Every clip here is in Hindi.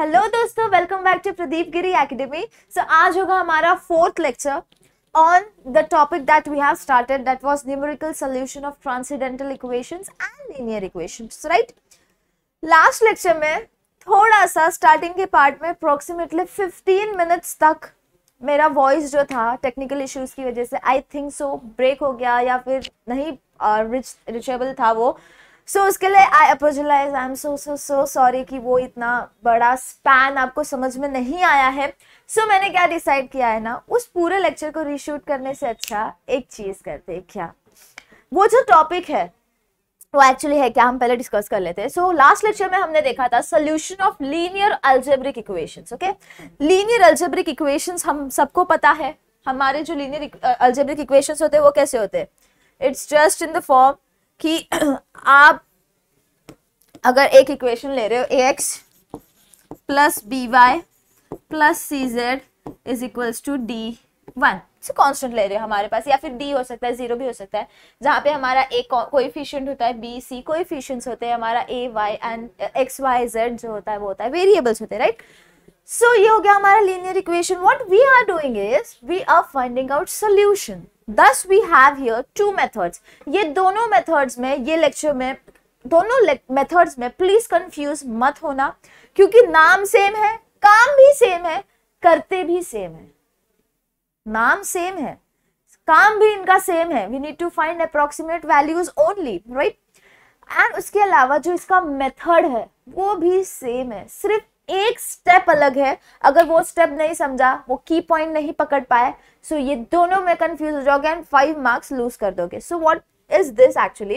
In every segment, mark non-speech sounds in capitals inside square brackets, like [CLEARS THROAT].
हेलो दोस्तों welcome back to Pradeep Giri academy so आज होगा हमारा fourth lecture on the topic that we have started that was numerical solution of transcendental equations and linear equations right last lecture में थोड़ा सा स्टार्टिंग के पार्ट में अप्रोक्सीमेटली फिफ्टीन मिनट्स तक मेरा वॉइस जो था टेक्निकल इश्यूज की वजह से आई थिंक सो ब्रेक हो गया या फिर नहीं रिचेबल uh, था वो सो so, उसके लिए आई अपोजलाइज आई am so so so sorry कि वो इतना बड़ा स्पैन आपको समझ में नहीं आया है सो so, मैंने क्या डिसाइड किया है ना उस पूरे लेक्चर को रीशूट करने से अच्छा एक चीज़ करते क्या वो जो टॉपिक है वो एक्चुअली है क्या हम पहले डिस्कस कर लेते हैं सो लास्ट लेक्चर में हमने देखा था solution of linear algebraic equations okay linear algebraic equations हम सबको पता है हमारे जो लीनियर अल्जेब्रिक इक्वेशंस होते हैं वो कैसे होते हैं it's just in the form कि [CLEARS THROAT] आप अगर एक इक्वेशन ले रहे हो x plus b y plus c z is equals to d one से कॉन्स्टेंट ले रहे हो हमारे पास या फिर डी हो सकता है जीरो भी हो सकता है जहाँ पे हमारा ए कोएफिशिएंट होता है बी सी कोएफिशिएंट्स होते हैं हमारा a y and x y z जो होता है वो होता है वेरिएबल्स होते हैं राइट सो ये हो गया हमारा linear equation what we are doing is we are finding out solution this we have here two methods ये दोनों मेथड्स में ये लेक्चर में दोनों मेथड्स में प्लीज कंफ्यूज मत होना क्योंकि नाम सेम है काम भी सेम है करते भी सेम है नाम सेम है काम भी इनका सेम है we need to find approximate values only right and उसके अलावा जो इसका मेथड है वो भी सेम है सिर्फ एक स्टेप अलग है अगर वो स्टेप नहीं समझा वो की पॉइंट नहीं पकड़ पाए सो ये दोनों में कंफ्यूज हो जाओगे एंड फाइव मार्क्स लूज कर दोगे so what is this actually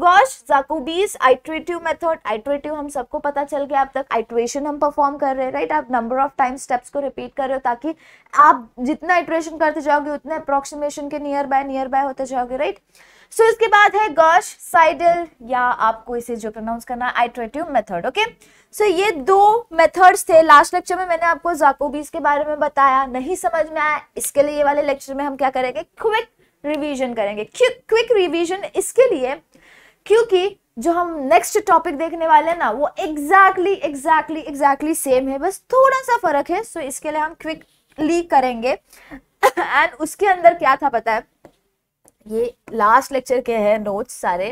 Gauss Jacobi's iterative method iterative हम सबको पता चल गया अब तक आइट्रेशन हम परफॉर्म कर रहे हैं राइट आप नंबर ऑफ टाइम स्टेप्स को रिपीट कर रहे हो ताकि आप जितना आइट्रेशन करते जाओगे उतना अप्रोक्सीमेशन के नियर बाय नियर बाय होते जाओगे राइट right? सो इसके बाद है गॉश साइडल या आपको इसे जो प्रोनाउंस करना है आइट्रेटिव मेथड ओके सो ये दो मेथड्स थे लास्ट लेक्चर में मैंने आपको जाकोबीज के बारे में बताया नहीं समझ में आया इसके लिए ये वाले लेक्चर में हम क्या करेंगे क्विक रिविजन करेंगे क्विक रिविजन इसके लिए क्योंकि जो हम नेक्स्ट टॉपिक देखने वाले हैं ना वो एग्जैक्टली एग्जैक्टली एग्जैक्टली सेम है बस थोड़ा सा फर्क है सो so इसके लिए हम क्विकली करेंगे एंड [COUGHS] उसके अंदर क्या था पता है ये लास्ट लेक्चर के हैं नोट्स सारे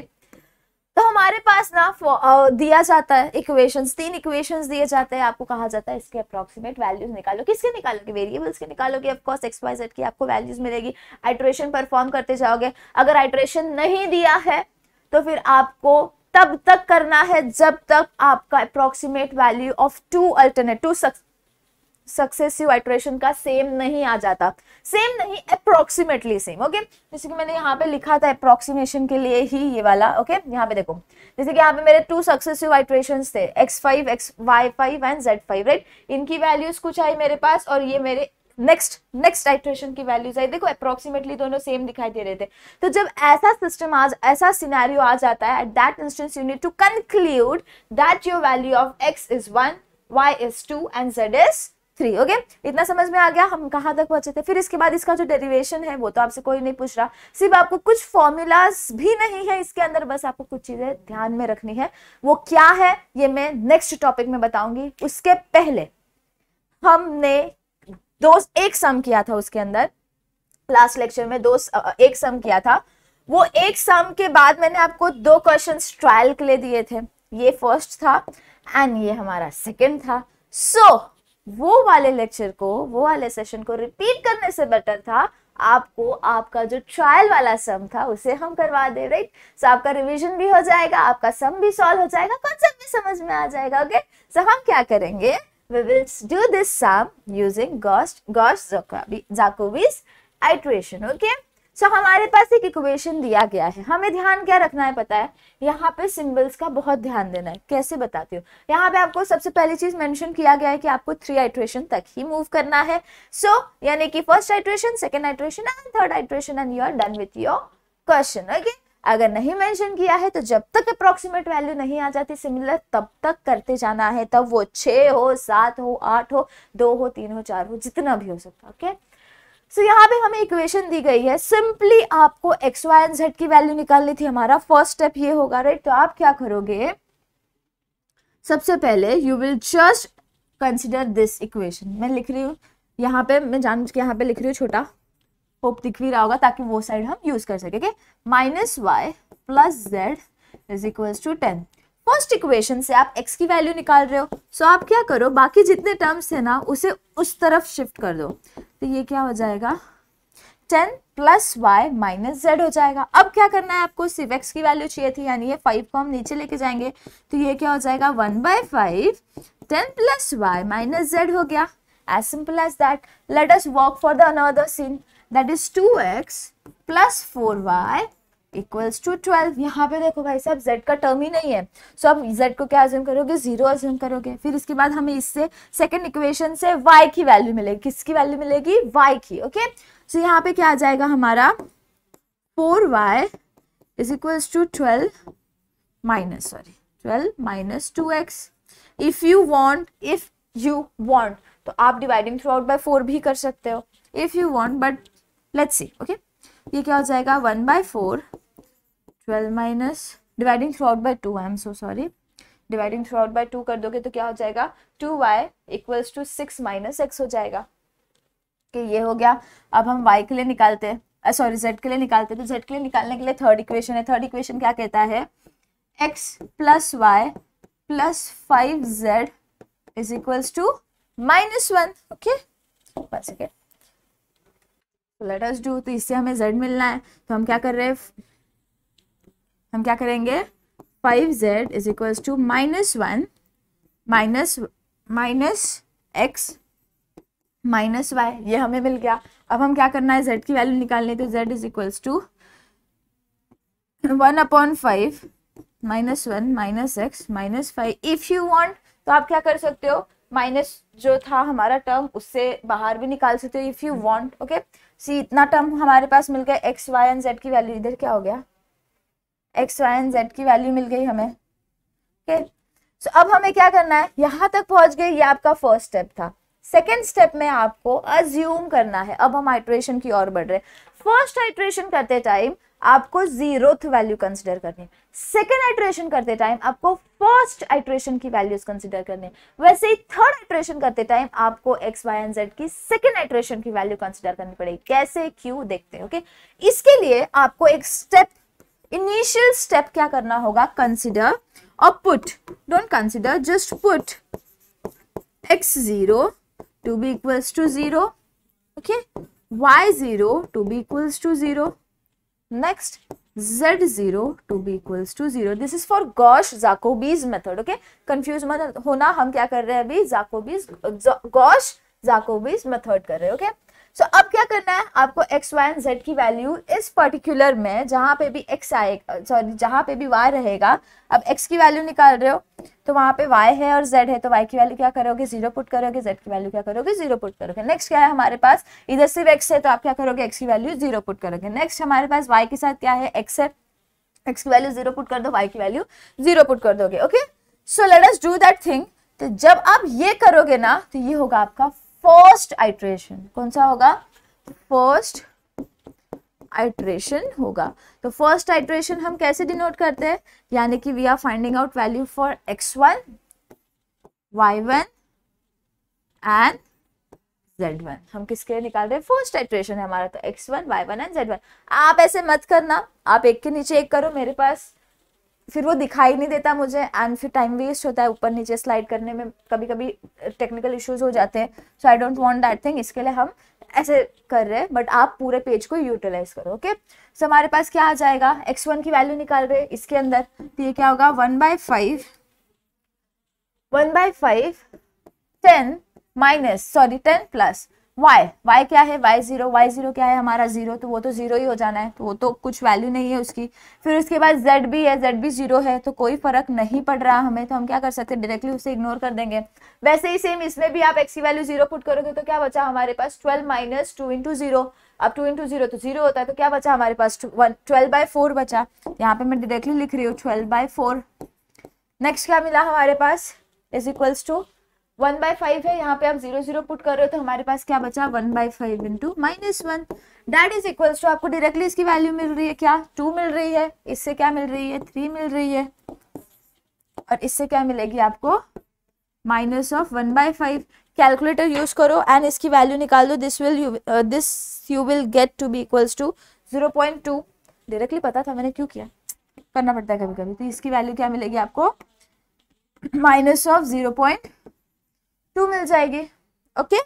तो हमारे पास ना दिया जाता है इक्वेशंस तीन इक्वेशंस दिए जाते हैं आपको कहा जाता है इसके अप्रोक्सीमेट वैल्यूज निकालो किसके निकालोगे वेरिएबल्स के निकालोगे ऑफकोर्स एक्स वाई जेड की आपको वैल्यूज मिलेगी आइट्रेशन परफॉर्म करते जाओगे अगर आइट्रेशन नहीं दिया है तो फिर आपको तब तक करना है जब तक आपका approximate value of two alternate two successive iteration का सेम नहीं आ जाता सेम नहीं अप्रोक्सीमेटली सेम ओके जैसे कि मैंने यहाँ पे लिखा था अप्रोक्सीमेशन के लिए ही ये वाला ओके okay? यहाँ पे देखो जैसे कि यहाँ पे मेरे टू सक्सेसिव आइट्रेशन थे x five x y five and z five right इनकी वैल्यूज कुछ आई मेरे पास और ये मेरे नेक्स्ट नेक्स्ट आइट्रेशन की वैल्यूज आई देखो अप्रोक्सीमेटली दोनों सेम दिखाई दे रहे थे तो जब ऐसा सिस्टम आज ऐसा सिनेरियो आ जाता है at that instance you need to conclude that your value of x is one y is 2 and z is three okay इतना समझ में आ गया हम कहाँ तक पहुंचे थे फिर इसके बाद इसका जो डेरिवेशन है वो तो आपसे कोई नहीं पूछ रहा सिर्फ आपको कुछ फॉर्मूलाज भी नहीं है इसके अंदर बस आपको कुछ चीजें ध्यान में रखनी है वो क्या है ये मैं नेक्स्ट टॉपिक में बताऊंगी उसके पहले हमने दो एक सम किया था उसके अंदर लास्ट लेक्चर में दो एक सम किया था वो एक सम के बाद मैंने आपको दो क्वेश्चन ट्रायल के लिए दिए थे ये फर्स्ट था एंड ये हमारा सेकेंड था सो so, वो वाले लेक्चर को वो वाले सेशन को रिपीट करने से बेटर था आपको आपका जो ट्रायल वाला सम था उसे हम करवा दे राइट सो so, आपका रिवीजन भी हो जाएगा आपका सम भी सॉल्व हो जाएगा कॉन्सेप्ट भी समझ में आ जाएगा ओके okay? सो so, हम क्या करेंगे do this sum using sum using Jacobi gauss iteration okay Okay. So so, हमारे पास एक इक्वेशन दिया गया है हमें ध्यान क्या रखना है पता है यहाँ पे सिंबल्स का बहुत ध्यान देना है कैसे बताती हूँ यहाँ पे आपको सबसे पहली चीज मेंशन किया गया है कि आपको थ्री आइट्रेशन तक ही मूव करना है सो so, यानी कि first iteration second iteration and third iteration and you are done with your question okay अगर नहीं मेंशन किया है तो जब तक अप्रोक्सीमेट वैल्यू नहीं आ जाती सिमिलर तब तक करते जाना है तब वो छ हो सात हो आठ हो दो हो तीन हो चार हो जितना भी हो सकता ओके okay? सो so, यहाँ पे हमें इक्वेशन दी गई है सिंपली आपको एक्स वाई एंड जेड की वैल्यू निकालनी थी हमारा फर्स्ट स्टेप ये होगा राइट तो आप क्या करोगे सबसे पहले you will just consider this equation मैं लिख रही हूँ यहाँ पे मैं जान के यहाँ पे लिख रही हूँ छोटा होप दिख भी रहा होगा ताकि वो साइड हम यूज कर सके minus y plus z is equal to ten first equation से आप x की वैल्यू निकाल रहे हो सो आप क्या करो बाकी जितने टर्म्स है ना उसे उस तरफ शिफ्ट कर दो तो ये क्या हो जाएगा ten plus y minus z हो जाएगा अब क्या करना है आपको सिर्फ एक्स की वैल्यू चाहिए थी यानी ये फाइव को हम नीचे लेके जाएंगे तो ये क्या हो जाएगा one by five ten plus y minus z हो गया as simple as that let us work for the another scene that is two x plus four y equals to twelve यहाँ पे देखो भाई साहब z का टर्म ही नहीं है सो so, अब z को क्या अज्यूम करोगे जीरो अज्यूम करोगे फिर इसके बाद हमें इससे सेकंड इक्वेशन से y की वैल्यू मिलेगी किसकी वैल्यू मिलेगी y की ओके सो so, यहाँ पे क्या आ जाएगा हमारा four y is equals to twelve minus sorry twelve minus two x if you want if you want तो आप dividing throughout by four भी कर सकते हो if you want but let's see okay ये क्या हो जाएगा one by four twelve minus dividing throughout by two I am so sorry dividing throughout by two कर दोगे तो क्या हो जाएगा to Y equals to six minus x हो जाएगा कि ये हो गया अब हम वाई के लिए निकालते हैं सॉरी जेड के लिए निकालते हैं तो जेड के लिए निकालने के लिए थर्ड इक्वेशन है थर्ड इक्वेशन क्या कहता है x plus y plus five z is equals to minus one okay बस लेट अस डू तो इससे हमें जेड मिलना है तो हम क्या कर रहे हैं हम क्या करेंगे five z is equal to minus one minus minus x minus y ये हमें मिल गया अब हम क्या करना है जेड की वैल्यू निकालनी तो z is equals to one upon five minus one minus x minus five if you want तो आप क्या कर सकते हो माइनस जो था हमारा टर्म उससे बाहर भी निकाल सकते हो if you want okay see इतना टर्म हमारे पास मिल गया एक्स वाई एंड जेड की वैल्यू इधर क्या हो गया एक्स वाई एंड जेड की वैल्यू मिल गई हमें ठीक है सो अब हमें क्या करना है यहाँ तक पहुँच गए ये आपका फर्स्ट स्टेप था सेकेंड स्टेप में आपको अज्यूम करना है अब हम हाइट्रेशन की ओर बढ़ रहे हैं फर्स्ट हाइट्रेशन करते टाइम आपको जीरोथ वैल्यू कंसिडर करनी है सेकेंड आइट्रेशन करते टाइम आपको फर्स्ट आइट्रेशन की वैल्यूज कंसिडर करनी है वैसे ही थर्ड आइट्रेशन करते टाइम आपको एक्स वाई एंड जेड की सेकेंड आइट्रेशन की वैल्यू कंसिडर करनी पड़ेगी कैसे क्यों देखते हैं ओके इसके लिए आपको एक स्टेप इनिशियल स्टेप क्या करना होगा कंसिडर और put don't consider just put x zero to be equals to zero. okay y zero to be equals to zero. next z zero to be equals to zero. this is for gauss jacobi's method okay confuse मत होना हम क्या कर रहे हैं अभी jacobi's gauss jacobi's method कर रहे हैं okay सो so, अब क्या करना है आपको एक्स वाई एंड जेड की वैल्यू इस पर्टिकुलर में जहां पे भी एक्स आएगा सॉरी जहां पे भी वाई रहेगा अब एक्स की वैल्यू निकाल रहे हो तो वहां पे वाई है और जेड है तो वाई की वैल्यू क्या करोगे जीरो पुट करोगे जेड की वैल्यू क्या करोगे जीरो पुट करोगे नेक्स्ट क्या है हमारे पास इधर सिर्फ एक्स है तो आप क्या करोगे एक्स की वैल्यू जीरो पुट करोगे नेक्स्ट हमारे पास वाई के साथ क्या है एक्स है एक्स की वैल्यू जीरो पुट कर दो वाई की वैल्यू जीरो पुट कर दोगे okay so let us do that thing तो जब आप ये करोगे ना तो ये होगा आपका फर्स्ट आइट्रेशन कौन सा होगा तो फर्स्ट आइट्रेशन होगा तो फर्स्ट आइट्रेशन हम कैसे डिनोट करते हैं यानी कि we are finding out value for x one y one and z one हम किसके लिए निकाल रहे हैं फर्स्ट आइट्रेशन है हमारा तो x one y one and z one आप ऐसे मत करना आप एक के नीचे एक करो मेरे पास फिर वो दिखाई नहीं देता मुझे एंड फिर टाइम वेस्ट होता है ऊपर नीचे स्लाइड करने में कभी कभी टेक्निकल इश्यूज हो जाते हैं so I don't want that thing इसके लिए हम ऐसे कर रहे हैं बट आप पूरे पेज को यूटिलाइज करो ओके सो हमारे पास क्या आ जाएगा एक्स वन की वैल्यू निकाल रहे हैं इसके अंदर तो ये क्या होगा one by five one by five ten minus sorry ten plus y y क्या है वाई जीरो वाई जीरो क्या है हमारा जीरो तो वो तो जीरो ही हो जाना है तो वो तो कुछ वैल्यू नहीं है उसकी फिर उसके बाद जेड भी है जेड भी जीरो है तो कोई फर्क नहीं पड़ रहा हमें तो हम क्या कर सकते हैं डायरेक्टली उसे इग्नोर कर देंगे वैसे ही सेम इसमें भी आप x की वैल्यू जीरो पुट करोगे तो क्या बचा हमारे पास twelve minus two into zero अब टू इंटू जीरो तो जीरो होता है तो क्या बचा हमारे पास ट्वेल्व बाय फोर बचा यहाँ पे मैं डायरेक्टली लिख रही हूँ ट्वेल्व बाय फोर नेक्स्ट क्या मिला हमारे पास is equals to one by five है यहाँ पे आप जीरो जीरो पुट कर रहे हो तो हमारे पास क्या बचा one by five into minus one that is equal to आपको डायरेक्टली इसकी वैल्यू मिल रही है क्या टू मिल रही है इससे क्या मिल रही है थ्री मिल रही है और इससे क्या मिलेगी आपको minus of one by five calculator use करो एंड इसकी वैल्यू निकाल दो this will this you will get to be equals to zero point two directly पता था मैंने क्यों किया करना पड़ता है कभी कभी तो इसकी वैल्यू क्या मिलेगी आपको minus of zero point two मिल जाएगी ओके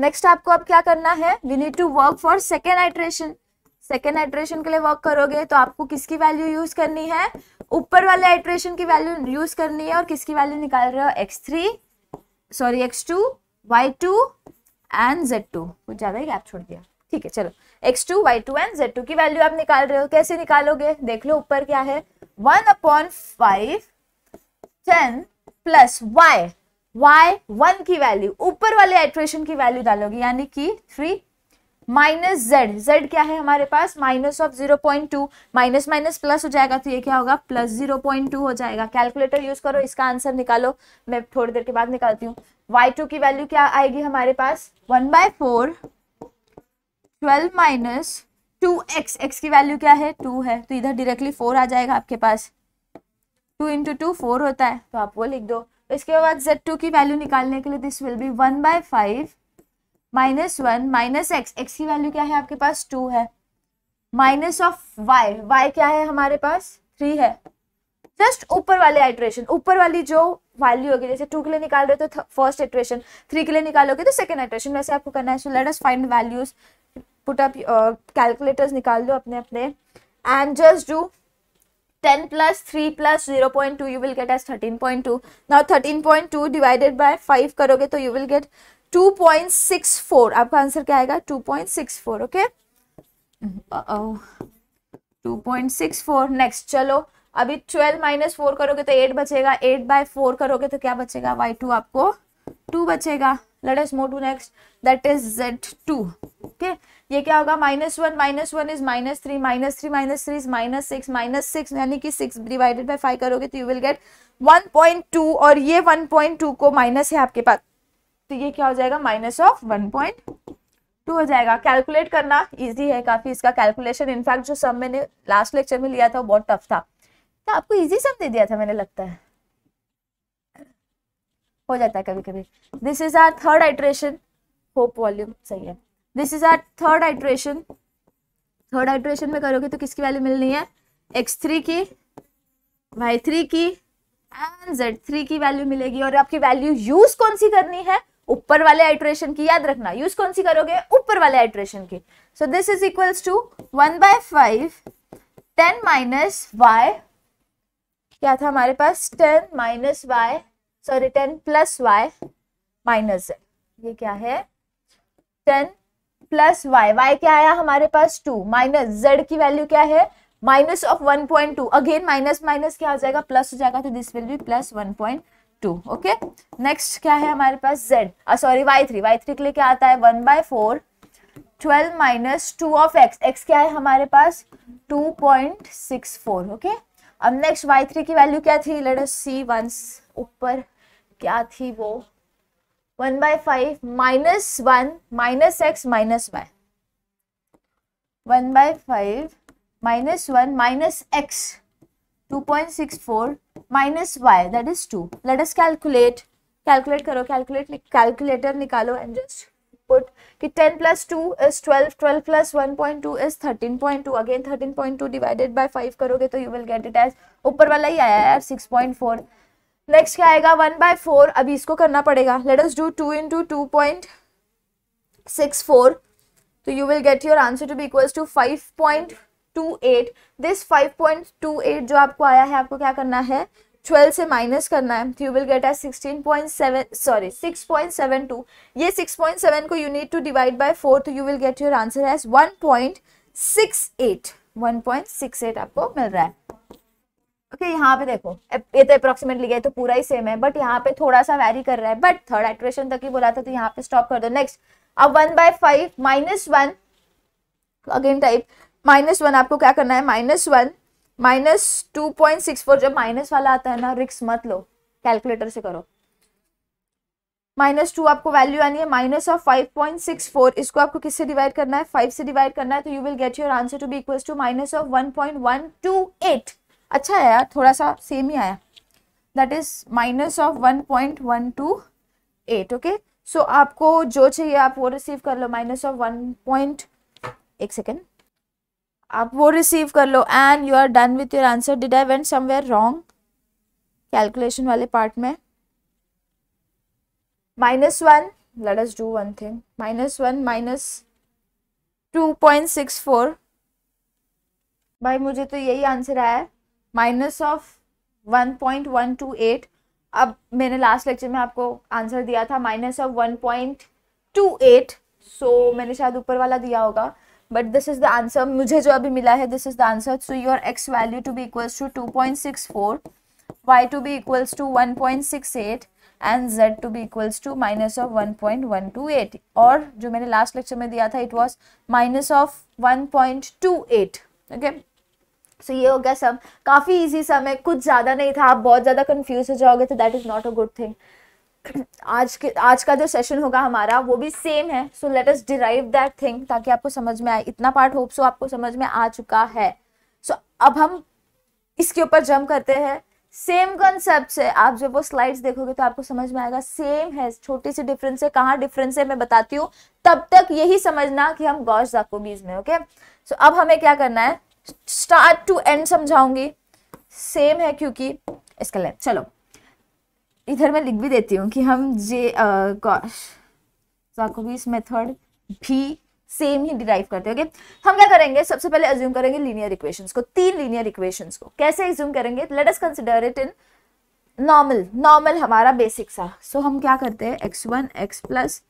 नेक्स्ट आपको अब क्या करना है we need to work for second iteration second iteration के लिए वर्क करोगे तो आपको किसकी वैल्यू यूज करनी है ऊपर वाले आइट्रेशन की वैल्यू यूज करनी है और किसकी वैल्यू निकाल रहे हो x three sorry x two y two and z two कुछ ज्यादा ही गैप छोड़ दिया ठीक है चलो x two y two and z two की वैल्यू आप निकाल रहे हो कैसे निकालोगे देख लो ऊपर क्या है one upon five ten plus y y one की वैल्यू ऊपर वाले एट्रेशन की वैल्यू डालोगे यानी कि थ्री माइनस जेड जेड क्या है हमारे पास minus of zero point two minus minus plus हो जाएगा तो ये क्या होगा प्लस जीरो पॉइंट टू हो जाएगा कैलकुलेटर यूज करो इसका आंसर निकालो मैं थोड़ी देर के बाद निकालती हूँ वाई टू की वैल्यू क्या आएगी हमारे पास one by four twelve minus two x x की वैल्यू क्या है टू है तो इधर डायरेक्टली फोर आ जाएगा आपके पास टू इंटू टू फोर होता है तो आप वो लिख दो इसके बाद जेड टू की वैल्यू निकालने के लिए this will be one by five minus one minus x x की वैल्यू क्या है आपके पास टू है माइनस ऑफ वाई वाई क्या है हमारे पास थ्री है जस्ट ऊपर वाले आइट्रेशन ऊपर वाली जो वैल्यू होगी जैसे टू के लिए निकाल रहे हो तो फर्स्ट आइट्रेशन थ्री के लिए निकालोगे तो सेकेंड आइट्रेशन वैसे आपको करना है so let us find values put up calculators निकाल दो अपने अपने and just do 10 plus 3 plus 0 0.2 you will get as 13.2 now 13.2 divided by 5 करोगे तो you will get 2.64 आपका आंसर क्या आएगा 2.64 okay two point six four next चलो अभी 12 माइनस फोर करोगे तो 8 बचेगा 8 बाय फोर करोगे तो क्या बचेगा y2 आपको 2 बचेगा let's move to next that is z two okay ये क्या होगा minus one minus one is minus three minus three minus three is minus six minus six यानी कि सिक्स डिवाइडेड बाई फाइव करोगे तो you will get one point two और ये वन पॉइंट टू को माइनस है आपके पास तो ये क्या हो जाएगा minus of one point two हो जाएगा कैलकुलेट करना इजी है काफी इसका कैलकुलेशन इनफैक्ट जो सब मैंने लास्ट लेक्चर में लिया था वो बहुत टफ था तो आपको इजी सब दे दिया था मैंने लगता है हो जाता है कभी कभी this is our third iteration hope volume सही है this is our third iteration third iteration में करोगे तो किसकी वैल्यू मिलनी है एक्स थ्री की वाई थ्री की एंड जेड थ्री की वैल्यू मिलेगी और आपकी वैल्यू यूज कौन सी करनी है ऊपर वाले आइट्रेशन की याद रखना यूज कौन सी करोगे ऊपर वाले आइट्रेशन की so this is equals to one by five ten minus y क्या था हमारे पास ten minus y sorry ten plus y minus z ये क्या है टेन प्लस वाई वाई क्या आया हमारे पास टू माइनस जेड की वैल्यू क्या है minus of one point two again minus minus क्या हो जाएगा प्लस हो जाएगा तो this will be plus one point two okay next क्या है हमारे पास z sorry y three y three के लिए क्या आता है one by four twelve minus two of x x क्या है हमारे पास two point six four okay अब नेक्स्ट वाई थ्री की वैल्यू क्या थी लेट अस सी वंस ऊपर क्या थी वो one by five minus one minus x minus y one by five minus one minus x two point six four minus y that is two let us calculate calculate करो कैलकुलेट कैलकुलेटर निकालो एंड जस्ट पुट कि ten plus two is twelve twelve plus one point two is thirteen point two again thirteen point two divided by five करोगे तो you will get it as ऊपर वाला ही आया है सिक्स पॉइंट फोर नेक्स्ट क्या आएगा वन बाय फोर अभी इसको करना पड़ेगा let us do two into two point six four तो you will get your answer to be equals to five point two eight this five point two eight जो आपको आया है आपको क्या करना है ट्वेल्व से माइनस करना है you will get as sixteen point seven sorry six point seven two ये सिक्स पॉइंट सेवन को you need to divide by four तो you will get your answer as one point six eight one point six eight आपको मिल रहा है ओके यहाँ पे देखो ये तो अप्रोक्सीमेटली गए तो पूरा ही सेम है बट यहाँ पे थोड़ा सा वेरी कर रहा है बट थर्ड एट्रेशन तक ही बोला था तो यहाँ पे स्टॉप कर दो नेक्स्ट अब one by five minus one again type minus one आपको क्या करना है minus one minus two point six four जब माइनस वाला आता है ना रिक्स मत लो कैलकुलेटर से करो माइनस टू आपको वैल्यू आनी है minus of five point six four इसको आपको किससे डिवाइड करना है फाइव से डिवाइड करना है तो you will get your answer to be equal to minus of one point one two eight अच्छा आया थोड़ा सा सेम ही आया that is minus of one point one two eight okay so आपको जो चाहिए आप वो रिसीव कर लो माइनस ऑफ वन पॉइंट एक सेकेंड आप वो रिसीव कर लो and you are done with your answer did I went somewhere wrong calculation वाले पार्ट में minus one do one thing minus one minus two point six four भाई मुझे तो यही आंसर आया है माइनस ऑफ 1.128 अब मैंने लास्ट लेक्चर में आपको आंसर दिया था माइनस ऑफ 1.28 सो मैंने शायद ऊपर वाला दिया होगा but this is the answer मुझे जो अभी मिला है this is the answer so your x value to be equals to two point six four y to be equals to one point six eight and z to be equals to minus of one point one two eight और जो मैंने लास्ट लेक्चर में दिया था it was minus of one point two eight okay so so, ये हो गया सब काफ़ी इजी सम है कुछ ज़्यादा नहीं था आप बहुत ज़्यादा कन्फ्यूज हो जाओगे तो that is not a good thing आज के आज का जो सेशन होगा हमारा वो भी सेम है so let us derive that thing ताकि आपको समझ में आए इतना पार्ट होप सो आपको समझ में आ चुका है सो so, अब हम इसके ऊपर जम करते हैं सेम कॉन्सेप्ट से आप जब वो स्लाइड्स देखोगे तो आपको समझ में आएगा सेम है छोटी सी डिफरेंस है कहाँ डिफरेंस है मैं बताती हूँ तब तक यही समझना कि हम गौश जाकोबीज में ओके okay? सो so, अब हमें क्या करना है स्टार्ट टू एंड समझाऊंगी सेम है क्योंकि इसका लेंथ चलो इधर मैं लिख भी देती हूँ कि हम जे गॉश जाकोबीस मेथड भी सेम ही डिराइव करते हैं ओके हम क्या करेंगे सबसे पहले एज्यूम करेंगे लीनियर इक्वेशंस को तीन लीनियर इक्वेशंस को कैसे एज्यूम करेंगे let us consider it in normal normal हमारा बेसिक सा सो so, हम क्या करते हैं x one x plus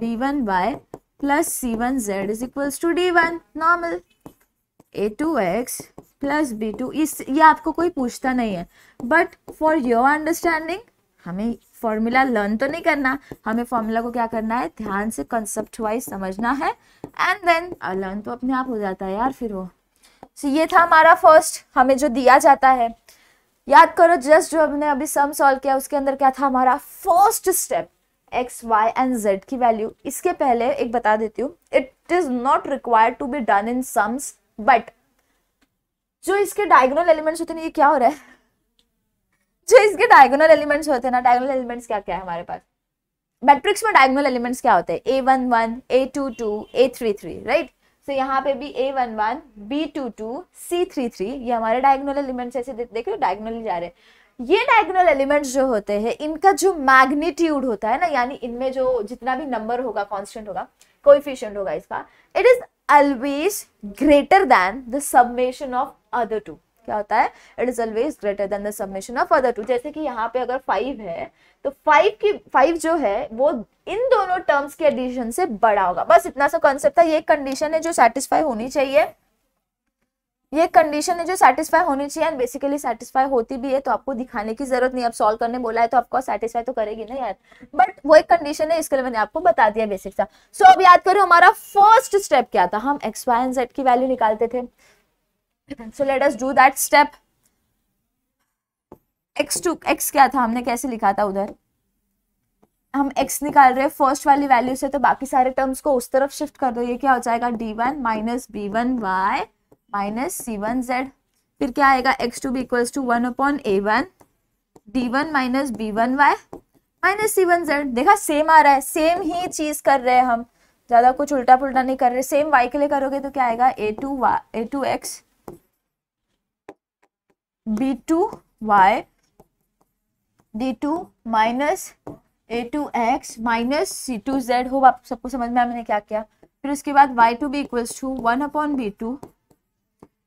d one y plus c one z is equals to d one normal a two x plus b two इस ये आपको कोई पूछता नहीं है बट फॉर योर अंडरस्टैंडिंग हमें फॉर्मूला लर्न तो नहीं करना हमें फॉर्मूला को क्या करना है ध्यान से कंसेप्ट वाइज समझना है एंड देन लर्न तो अपने आप हो जाता है यार फिर वो सो so, ये था हमारा फर्स्ट हमें जो दिया जाता है याद करो जस्ट जो हमने अभी सम सॉल्व किया उसके अंदर क्या था हमारा first step x y and z की वैल्यू इसके पहले एक बता देती हूँ it is not required to be done in sums but जो इसके डायगोनल एलिमेंट्स होते हैं ये क्या हो रहा है [LAUGHS] जो इसके डायगोनल एलिमेंट्स होते हैं ना डायगोनल एलिमेंट्स क्या क्या है हमारे पास मैट्रिक्स में डायगोनल एलिमेंट्स क्या होते हैं a one one a two two a three three right तो यहाँ पे भी a one one b two two c three three ये हमारे डायगोनल एलिमेंट्स ऐसे देख देखो डायगोनल जा रहे हैं ये डायगोनल एलिमेंट्स जो होते हैं इनका जो मैग्नीट्यूड होता है ना यानी इनमें जो जितना भी नंबर होगा कॉन्स्टेंट होगा कोइफिशिएंट होगा इसका it is always greater than the summation of other two क्या होता है it is always greater than the submission of other two जैसे कि यहाँ पे अगर फाइव है तो फाइव की फाइव जो है वो इन दोनों टर्म्स के एडिशन से बड़ा होगा बस इतना सा कॉन्सेप्ट था ये कंडीशन है जो सेटिस्फाई होनी चाहिए ये कंडीशन है जो सेटिस्फाई होनी चाहिए एंड बेसिकली सेटिस्फाई होती भी है तो आपको दिखाने की जरूरत नहीं अब सॉल्व करने बोला है तो आपको सेटिस्फाई तो करेगी ना यार बट वो एक कंडीशन है इसके लिए मैंने आपको बता दिया बेसिक सा सो so, अब याद करो हमारा फर्स्ट स्टेप क्या था हम एक्स वाई एंड जेड की वैल्यू निकालते थे so let us do that step x two x क्या था हमने कैसे लिखा था उधर हम x निकाल रहे हैं फर्स्ट वाली वैल्यू से तो बाकी सारे टर्म्स को उस तरफ शिफ्ट कर दो ये क्या हो जाएगा d1 one minus b one y minus c one z फिर क्या आएगा x2 to be equals to one upon a one d one minus b one y minus c one z देखा सेम आ रहा है सेम ही चीज कर रहे हैं हम ज्यादा कुछ उल्टा पुल्टा नहीं कर रहे सेम y के लिए करोगे तो क्या आएगा a two y a two x b two y d two minus a two x minus c two z हो आप सबको समझ में आया मैंने क्या किया फिर उसके बाद y to be equals to one upon b two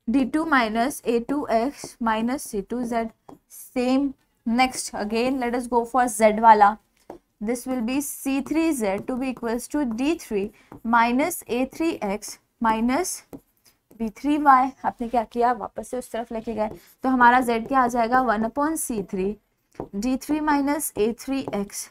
d two minus a two x minus c two z same next again let us go for z वाला this will be c three z to be equals to d three minus a three x minus b three y आपने क्या किया वापस से उस तरफ लेके गए तो हमारा जेड क्या आ जाएगा one upon c three d three minus a three x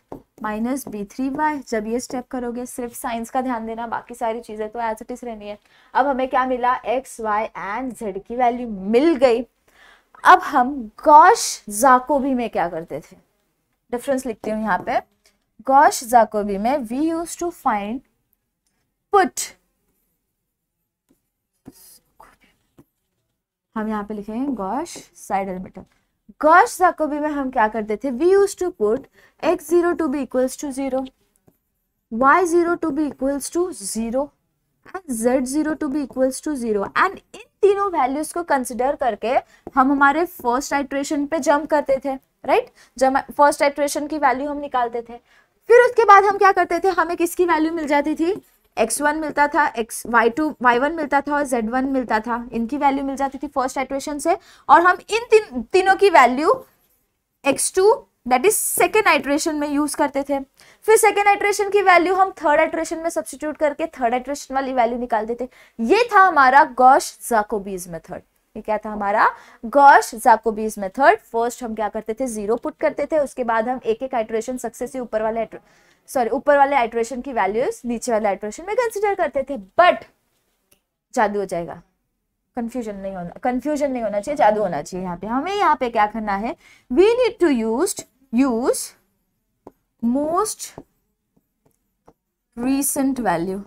minus b three y जब ये स्टेप करोगे सिर्फ साइंस का ध्यान देना बाकी सारी चीज़ें तो एज इट इज रहनी है अब हमें क्या मिला एक्स वाई एंड जेड की वैल्यू मिल गई अब हम गौश जाकोबी में क्या करते थे डिफरेंस लिखती हूँ यहाँ पे गौश जाकोबी में we use to find put हम यहाँ पे लिखेंगे Gauss Seidel method Gauss Jacobi में हम क्या करते थे we use to put x zero to be equals to zero y zero to be equals to zero and z zero to be equals to zero and इन तीनों वैल्यूज को कंसिडर करके हम हमारे फर्स्ट आइट्रेशन पे जम्प करते थे राइट जब फर्स्ट आइट्रेशन की वैल्यू हम निकालते थे फिर उसके बाद हम क्या करते थे हमें किसकी वैल्यू मिल जाती थी एक्स वन मिलता था x y two y one मिलता था और जेड वन मिलता था इनकी वैल्यू मिल जाती थी फर्स्ट आइट्रेशन से और हम इन तीन तीनों की value x two that is second iteration में यूज करते थे फिर सेकेंड आइट्रेशन की वैल्यू हम थर्ड आइट्रेशन में सब्सटीट्यूट करके थर्ड आइट्रेशन वाली वैल्यू निकालते थे ये था हमारा गॉश जाकोबीज मेथड ये क्या था हमारा गॉश जाकोबीज मेथड फर्स्ट हम क्या करते थे जीरो पुट करते थे उसके बाद हम एक एक आइट्रेशन सक्सेसिव ऊपर वाले सॉरी ऊपर वाले आइट्रेशन की वैल्यूज नीचे वाले आइट्रेशन में कंसिडर करते थे बट जादू हो जाएगा कंफ्यूजन नहीं होना कंफ्यूजन नहीं होना चाहिए जादू होना चाहिए यहाँ पे हमें यहाँ पे क्या करना है we need to use use most recent value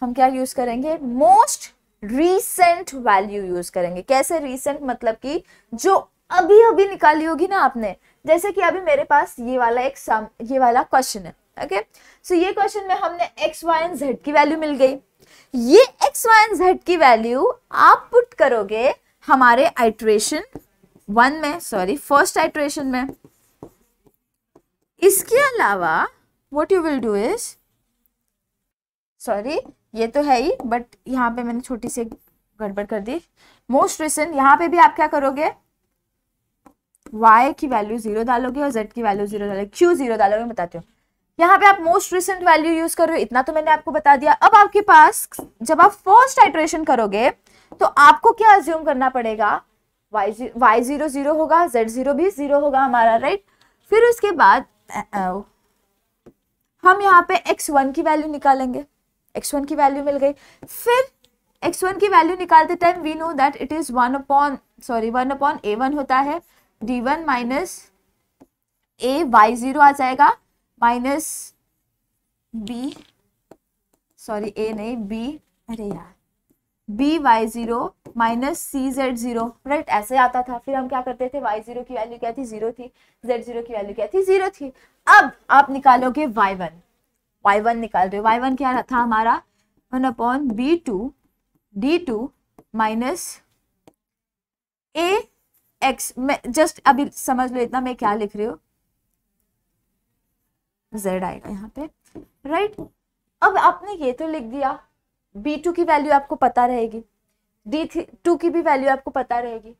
हम क्या यूज करेंगे मोस्ट रीसेंट वैल्यू यूज करेंगे कैसे रीसेंट मतलब कि जो अभी अभी निकाली होगी ना आपने जैसे कि अभी मेरे पास ये वाला एक सम ये वाला क्वेश्चन है ओके okay? सो so, ये क्वेश्चन में हमने एक्स वाई एंड जेड की वैल्यू मिल गई ये एक्स वाई एंड जेड की वैल्यू आप पुट करोगे हमारे आइट्रेशन वन में सॉरी फर्स्ट आइट्रेशन में इसके अलावा what you will do is sorry ये तो है ही बट यहाँ पे मैंने छोटी सी गड़बड़ कर दी मोस्ट रिसेंट यहाँ पे भी आप क्या करोगे y की वैल्यू जीरो डालोगे और z की वैल्यू जीरो डालोगे q जीरो डालोगे बताती हूँ यहाँ पे आप मोस्ट रिसेंट वैल्यू यूज कर रहे हो इतना तो मैंने आपको बता दिया अब आपके पास जब आप फर्स्ट आइट्रेशन करोगे तो आपको क्या अज्यूम करना पड़ेगा y वाई जीरो जीरो होगा जेड जीरो भी जीरो होगा हमारा राइट फिर उसके बाद हम यहाँ पे एक्स वन की वैल्यू निकालेंगे एक्स वन की वैल्यू मिल गई फिर एक्स वन की वैल्यू निकालते time we know that it is one upon sorry one upon a one होता है d one minus a y zero आ जाएगा माइनस बी सॉरी ए नहीं बी अरे यार B Y zero minus c z zero right ऐसे आता था फिर हम क्या करते थे वाई जीरो की वैल्यू क्या थी जीरो थी जेड जीरो की वैल्यू क्या थी जीरो थी अब आप निकालोगे वाई वन y1 निकाल रहे हो वाई वन क्या था हमारा one upon b two d two minus a x मैं जस्ट अभी समझ लो इतना मैं क्या लिख रही हूँ z आएगा यहाँ पे राइट right? अब आपने ये तो लिख दिया b2 की वैल्यू आपको पता रहेगी d2 की भी वैल्यू आपको पता रहेगी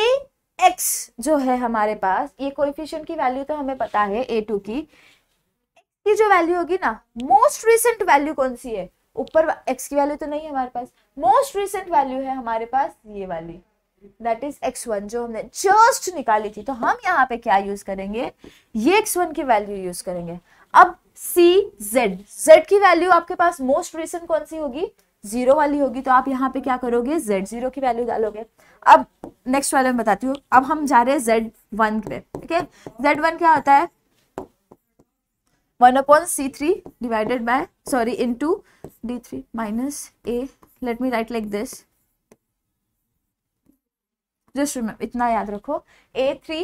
ए एक्स जो है हमारे पास ये कोइफिशियंट की वैल्यू तो हमें पता है a2 की ये जो वैल्यू होगी ना मोस्ट रिसेंट वैल्यू कौन सी है ऊपर एक्स की वैल्यू तो नहीं है हमारे पास मोस्ट रिसेंट वैल्यू है हमारे पास ये वाली दैट इज एक्स वन जो हमने जस्ट निकाली थी तो हम यहाँ पे क्या यूज करेंगे ये एक्स वन की वैल्यू यूज करेंगे अब सी जेड जेड की वैल्यू आपके पास मोस्ट रिसेंट कौन सी होगी जीरो वाली होगी तो आप यहाँ पे क्या करोगे जेड जीरो की वैल्यू डालोगे अब नेक्स्ट वाले में बताती हूँ अब हम जा रहे हैं जेड वन पे ठीक है जेड वन क्या होता है one upon c three divided by sorry into d three minus a let me write like this just remember इतना याद रखो ए थ्री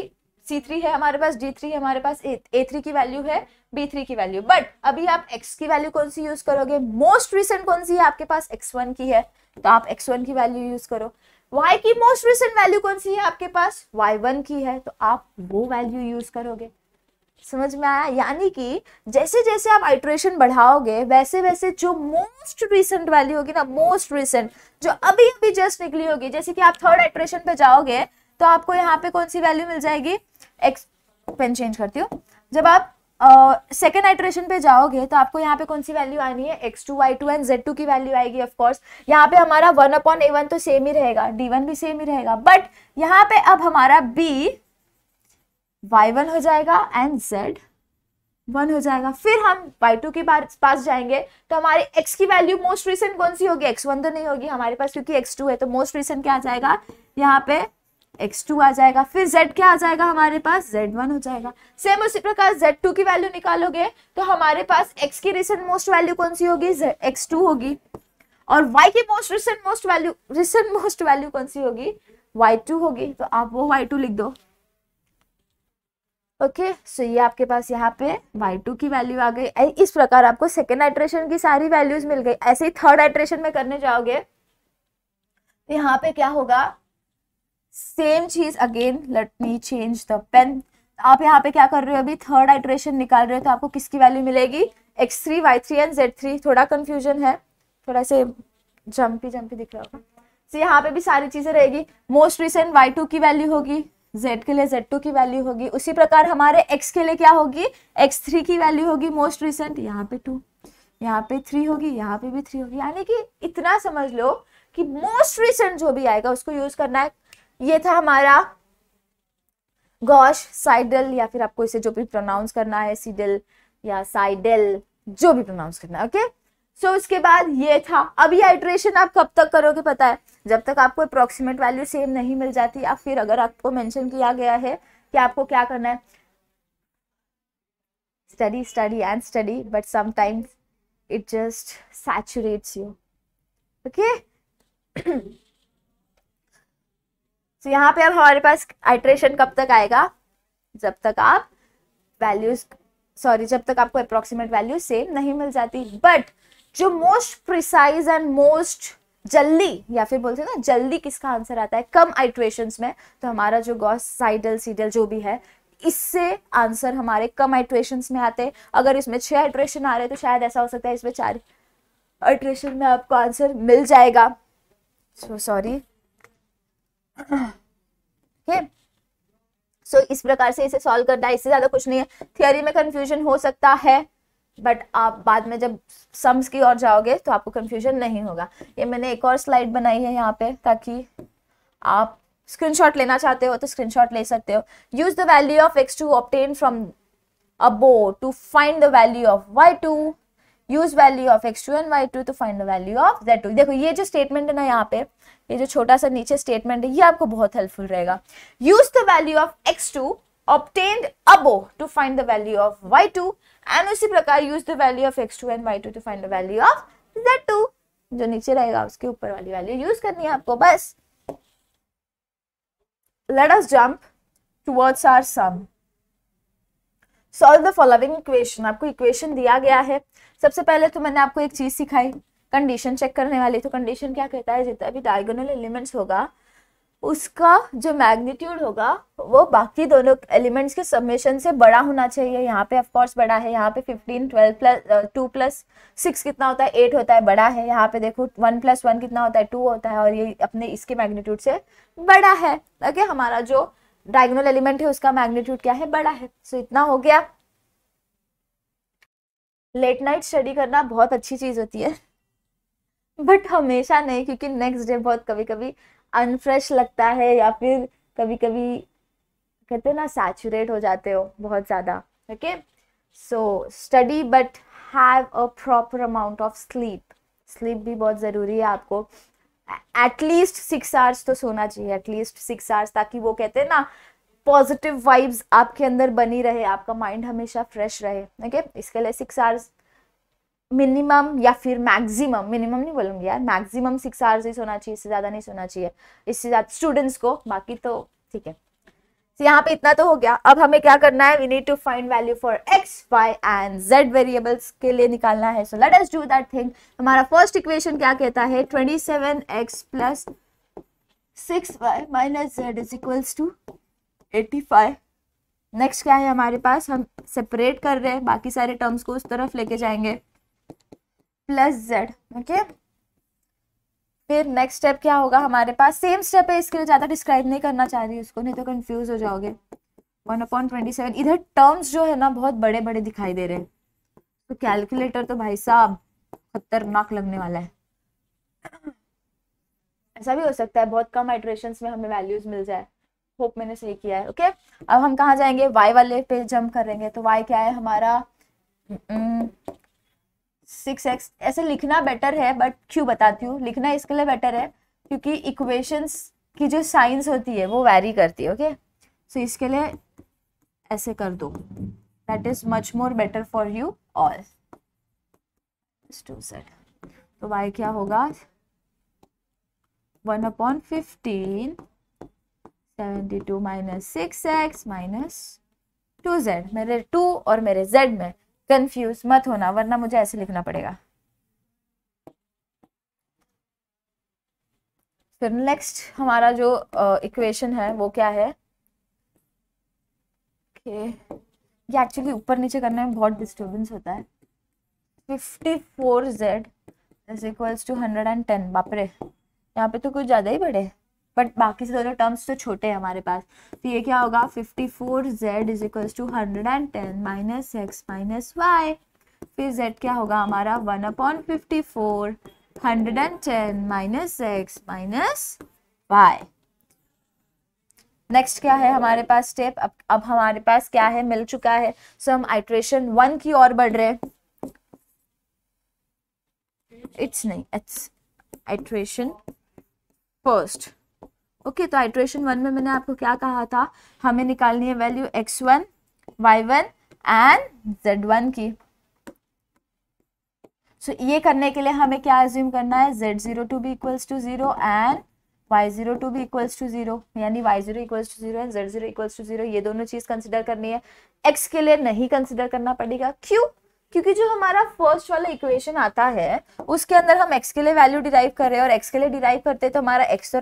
सी थ्री है हमारे पास डी थ्री हमारे पास ए थ्री की वैल्यू है बी थ्री की वैल्यू बट अभी आप एक्स की वैल्यू कौन सी यूज करोगे मोस्ट तो रिसेंट कौन सी है आपके पास एक्स वन की है तो आप एक्स वन की वैल्यू यूज करो वाई की मोस्ट रिसेंट वैल्यू कौन सी है आपके पास वाई वन की है तो आप वो वैल्यू यूज करोगे समझ में आया यानी कि जैसे जैसे आप आइट्रेशन बढ़ाओगे वैसे वैसे जो मोस्ट रिसेंट वैल्यू होगी ना मोस्ट रिसेंट जो अभी अभी जस्ट निकली होगी जैसे कि आप थर्ड आइट्रेशन पे जाओगे तो आपको यहाँ पे कौन सी वैल्यू मिल जाएगी एक्स पेन चेंज करती हूँ जब आप सेकेंड uh, आइट्रेशन पे जाओगे तो आपको यहाँ पे कौन सी वैल्यू आनी है x two y two and z two की वैल्यू आएगी ऑफकोर्स यहाँ पे हमारा वन अपॉन ए वन तो सेम ही रहेगा डी वन भी सेम ही रहेगा बट यहाँ पे अब हमारा बी वाई वन हो जाएगा एंड जेड वन हो जाएगा फिर हम वाई टू के पास जाएंगे तो हमारे एक्स की वैल्यू मोस्ट रिसेंट कौन सी होगी एक्स वन तो नहीं होगी हमारे पास क्योंकि एक्स टू है तो मोस्ट रिसेंट क्या आ जाएगा यहाँ पे एक्स टू आ जाएगा फिर जेड क्या आ जाएगा हमारे पास जेड वन हो जाएगा सेम उसी प्रकार जेड टू की वैल्यू निकालोगे तो हमारे पास एक्स की रिसेंट मोस्ट वैल्यू कौन सी होगी एक्स टू होगी और वाई की most recent most value recent most value कौन सी होगी वाई टू होगी तो आप वो वाई टू लिख दो ओके okay, सो so ये आपके पास यहाँ पे y2 की वैल्यू आ गई इस प्रकार आपको सेकेंड आइट्रेशन की सारी वैल्यूज मिल गई ऐसे ही थर्ड आइट्रेशन में करने जाओगे तो यहाँ पे क्या होगा सेम चीज again let me change the pen आप यहाँ पे क्या कर रहे हो अभी थर्ड आइट्रेशन निकाल रहे हो तो आपको किसकी वैल्यू मिलेगी x three y three and z three थोड़ा कंफ्यूजन है थोड़ा से जम्पी जम्पी दिख रहा होगा तो यहाँ पे भी सारी चीजें रहेगी मोस्ट रिसेंट वाई टू की वैल्यू होगी z के लिए z2 की वैल्यू होगी उसी प्रकार हमारे x के लिए क्या होगी x3 की वैल्यू होगी मोस्ट रिसेंट यहाँ पे टू यहाँ पे थ्री होगी यहाँ पे भी थ्री होगी यानी कि इतना समझ लो कि मोस्ट रिसेंट जो भी आएगा उसको यूज करना है ये था हमारा गॉश साइडल या फिर आपको इसे जो भी प्रोनाउंस करना है सीडल या साइडल जो भी प्रोनाउंस करना है ओके okay? सो so, उसके बाद ये था अभी आइट्रेशन आप कब तक करोगे पता है जब तक आपको अप्रोक्सीमेट वैल्यू सेम नहीं मिल जाती या फिर अगर आपको मैंशन किया गया है कि आपको क्या करना है study study and study but sometimes it just saturates you okay तो यहाँ पे अब हमारे पास आइट्रेशन कब तक आएगा जब तक आप वैल्यूज सॉरी जब तक आपको अप्रोक्सीमेट वैल्यू सेम नहीं मिल जाती बट जो मोस्ट प्रिसाइज एंड मोस्ट जल्दी या फिर बोलते हैं ना जल्दी किसका आंसर आता है कम आइट्रेशन में तो हमारा जो गॉस साइडल सीडल जो भी है इससे आंसर हमारे कम आइट्रेशन में आते अगर इसमें छह आइट्रेशन आ रहे तो शायद ऐसा हो सकता है इसमें चार आइट्रेशन में आपको आंसर मिल जाएगा सो सॉरी ठीक सो इस प्रकार से इसे सॉल्व करना है इससे ज़्यादा कुछ नहीं है थियोरी में कंफ्यूजन हो सकता है बट आप बाद में जब सम्स की ओर जाओगे तो आपको कंफ्यूजन नहीं होगा ये मैंने एक और स्लाइड बनाई है यहाँ पे ताकि आप स्क्रीनशॉट लेना चाहते हो तो स्क्रीनशॉट ले सकते हो use the value of x two obtain from above to the value of y two use value of x two and y two to find the value of z two देखो ये जो स्टेटमेंट है ना यहाँ पे ये जो छोटा सा नीचे स्टेटमेंट है ये आपको बहुत हेल्पफुल रहेगा use the value of x two obtained above to find the value of y2 and उसी प्रकार use the value of x two and y two to find the value of z two जो नीचे रहेगा उसके ऊपर वाली वैल्यू यूज करनी है आपको बस let us jump towards our sum solve the following equation आपको इक्वेशन दिया गया है सबसे पहले तो मैंने आपको एक चीज सिखाई कंडीशन चेक करने वाली तो कंडीशन क्या कहता है जितना भी डायगोनल एलिमेंट्स होगा उसका जो मैग्नीट्यूड होगा वो बाकी दोनों एलिमेंट्स के सबमिशन से बड़ा होना चाहिए यहाँ पे ऑफकोर्स बड़ा है यहाँ पे fifteen twelve plus two plus six कितना होता है एट होता है बड़ा है यहाँ पे देखो वन प्लस वन कितना होता है टू होता है और ये अपने इसके मैग्नीट्यूड से बड़ा है ओके हमारा जो डायगोनल एलिमेंट है उसका मैग्नीट्यूड क्या है बड़ा है सो so, इतना हो गया लेट नाइट स्टडी करना बहुत अच्छी चीज होती है बट हमेशा नहीं क्योंकि नेक्स्ट डे बहुत कभी कभी अनफ्रेश लगता है या फिर कभी कभी कहते हैं ना सैचुरेट हो जाते हो बहुत ज़्यादा okay so study but have a proper amount of sleep sleep भी बहुत ज़रूरी है आपको एटलीस्ट सिक्स आवर्स तो सोना चाहिए एटलीस्ट सिक्स आवर्स ताकि वो कहते हैं ना पॉजिटिव वाइब्स आपके अंदर बनी रहे आपका माइंड हमेशा फ्रेश रहे ओके okay? इसके लिए सिक्स आवर्स मिनिमम या फिर मैक्सिमम मिनिमम नहीं बोलूंगी यार मैक्सिमम सिक्स आवर्स ही सोना चाहिए इससे ज़्यादा नहीं सोना चाहिए इससे ज़्यादा स्टूडेंट्स को बाकी तो ठीक है तो यहाँ पे इतना तो हो गया अब हमें क्या करना है we need to find value for x y and z variables के लिए निकालना है so let us do that thing हमारा फर्स्ट इक्वेशन क्या कहता है twenty seven x plus six y minus z is equals to eighty five next क्या है हमारे पास हम सेपरेट कर रहे हैं बाकी सारे टर्म्स को उस तरफ लेके जाएंगे प्लस जेड ओके फिर नेक्स्ट स्टेप क्या होगा हमारे पास सेम स्टेप है इसके लिए ज़्यादा डिस्क्राइब नहीं करना चाह रही उसको नहीं तो कंफ्यूज हो जाओगे वन अपॉइंट ट्वेंटी सेवन इधर टर्म्स जो है ना बहुत बड़े बड़े दिखाई दे रहे हैं तो कैलकुलेटर तो भाई साहब खतरनाक लगने वाला है ऐसा भी हो सकता है बहुत कम आइट्रेशन में हमें वैल्यूज मिल जाए होप मैंने सही किया है ओके अब हम कहाँ जाएंगे वाई वाले पे जम्प करेंगे तो वाई क्या है हमारा mm, सिक्स एक्स ऐसे लिखना बेटर है बट क्यों बताती हूँ लिखना इसके लिए बेटर है क्योंकि इक्वेशंस की जो साइंस होती है वो वैरी करती है ओके सो so, इसके लिए ऐसे कर दो that is much more better for you all to set तो वाई क्या होगा one upon fifteen seventy two minus six x minus two z मेरे टू और मेरे जेड में कंफ्यूज मत होना वरना मुझे ऐसे लिखना पड़ेगा फिर नेक्स्ट हमारा जो इक्वेशन uh, है वो क्या है okay. ये एक्चुअली ऊपर नीचे करने में बहुत डिस्टर्बेंस होता है fifty four z is equals to hundred and ten बापरे यहाँ पे तो कुछ ज़्यादा ही बड़े बट बाकी से दोनों तो टर्म्स तो छोटे हैं हमारे पास तो ये क्या होगा fifty four z is equal to hundred and ten minus x minus y फिर जेड क्या होगा हमारा one upon fifty four hundred and ten minus x minus y next क्या है हमारे पास स्टेप अब अब हमारे पास क्या है मिल चुका है सो so, हम आइट्रेशन वन की ओर बढ़ रहे हैं इट्स नहीं इट्स आइट्रेशन फर्स्ट ओके तो हाइड्रेशन वन में मैंने आपको क्या कहा था हमें निकालनी है value x one y one and z one की सो so, ये करने के लिए हमें क्या एज्यूम करना है z zero to be equals to zero and y zero to be equals to zero यानी y zero equals to zero and z zero equals to zero ये दोनों चीज कंसिडर करनी है एक्स के लिए नहीं कंसिडर करना पड़ेगा क्यों क्योंकि जो हमारा फर्स्ट वाला इक्वेशन आता है उसके अंदर हम एक्स के लिए वैल्यू डिराइव कर रहे हैं और एक्स के लिए डिराइव करते हैं तो हमारा एक्स तो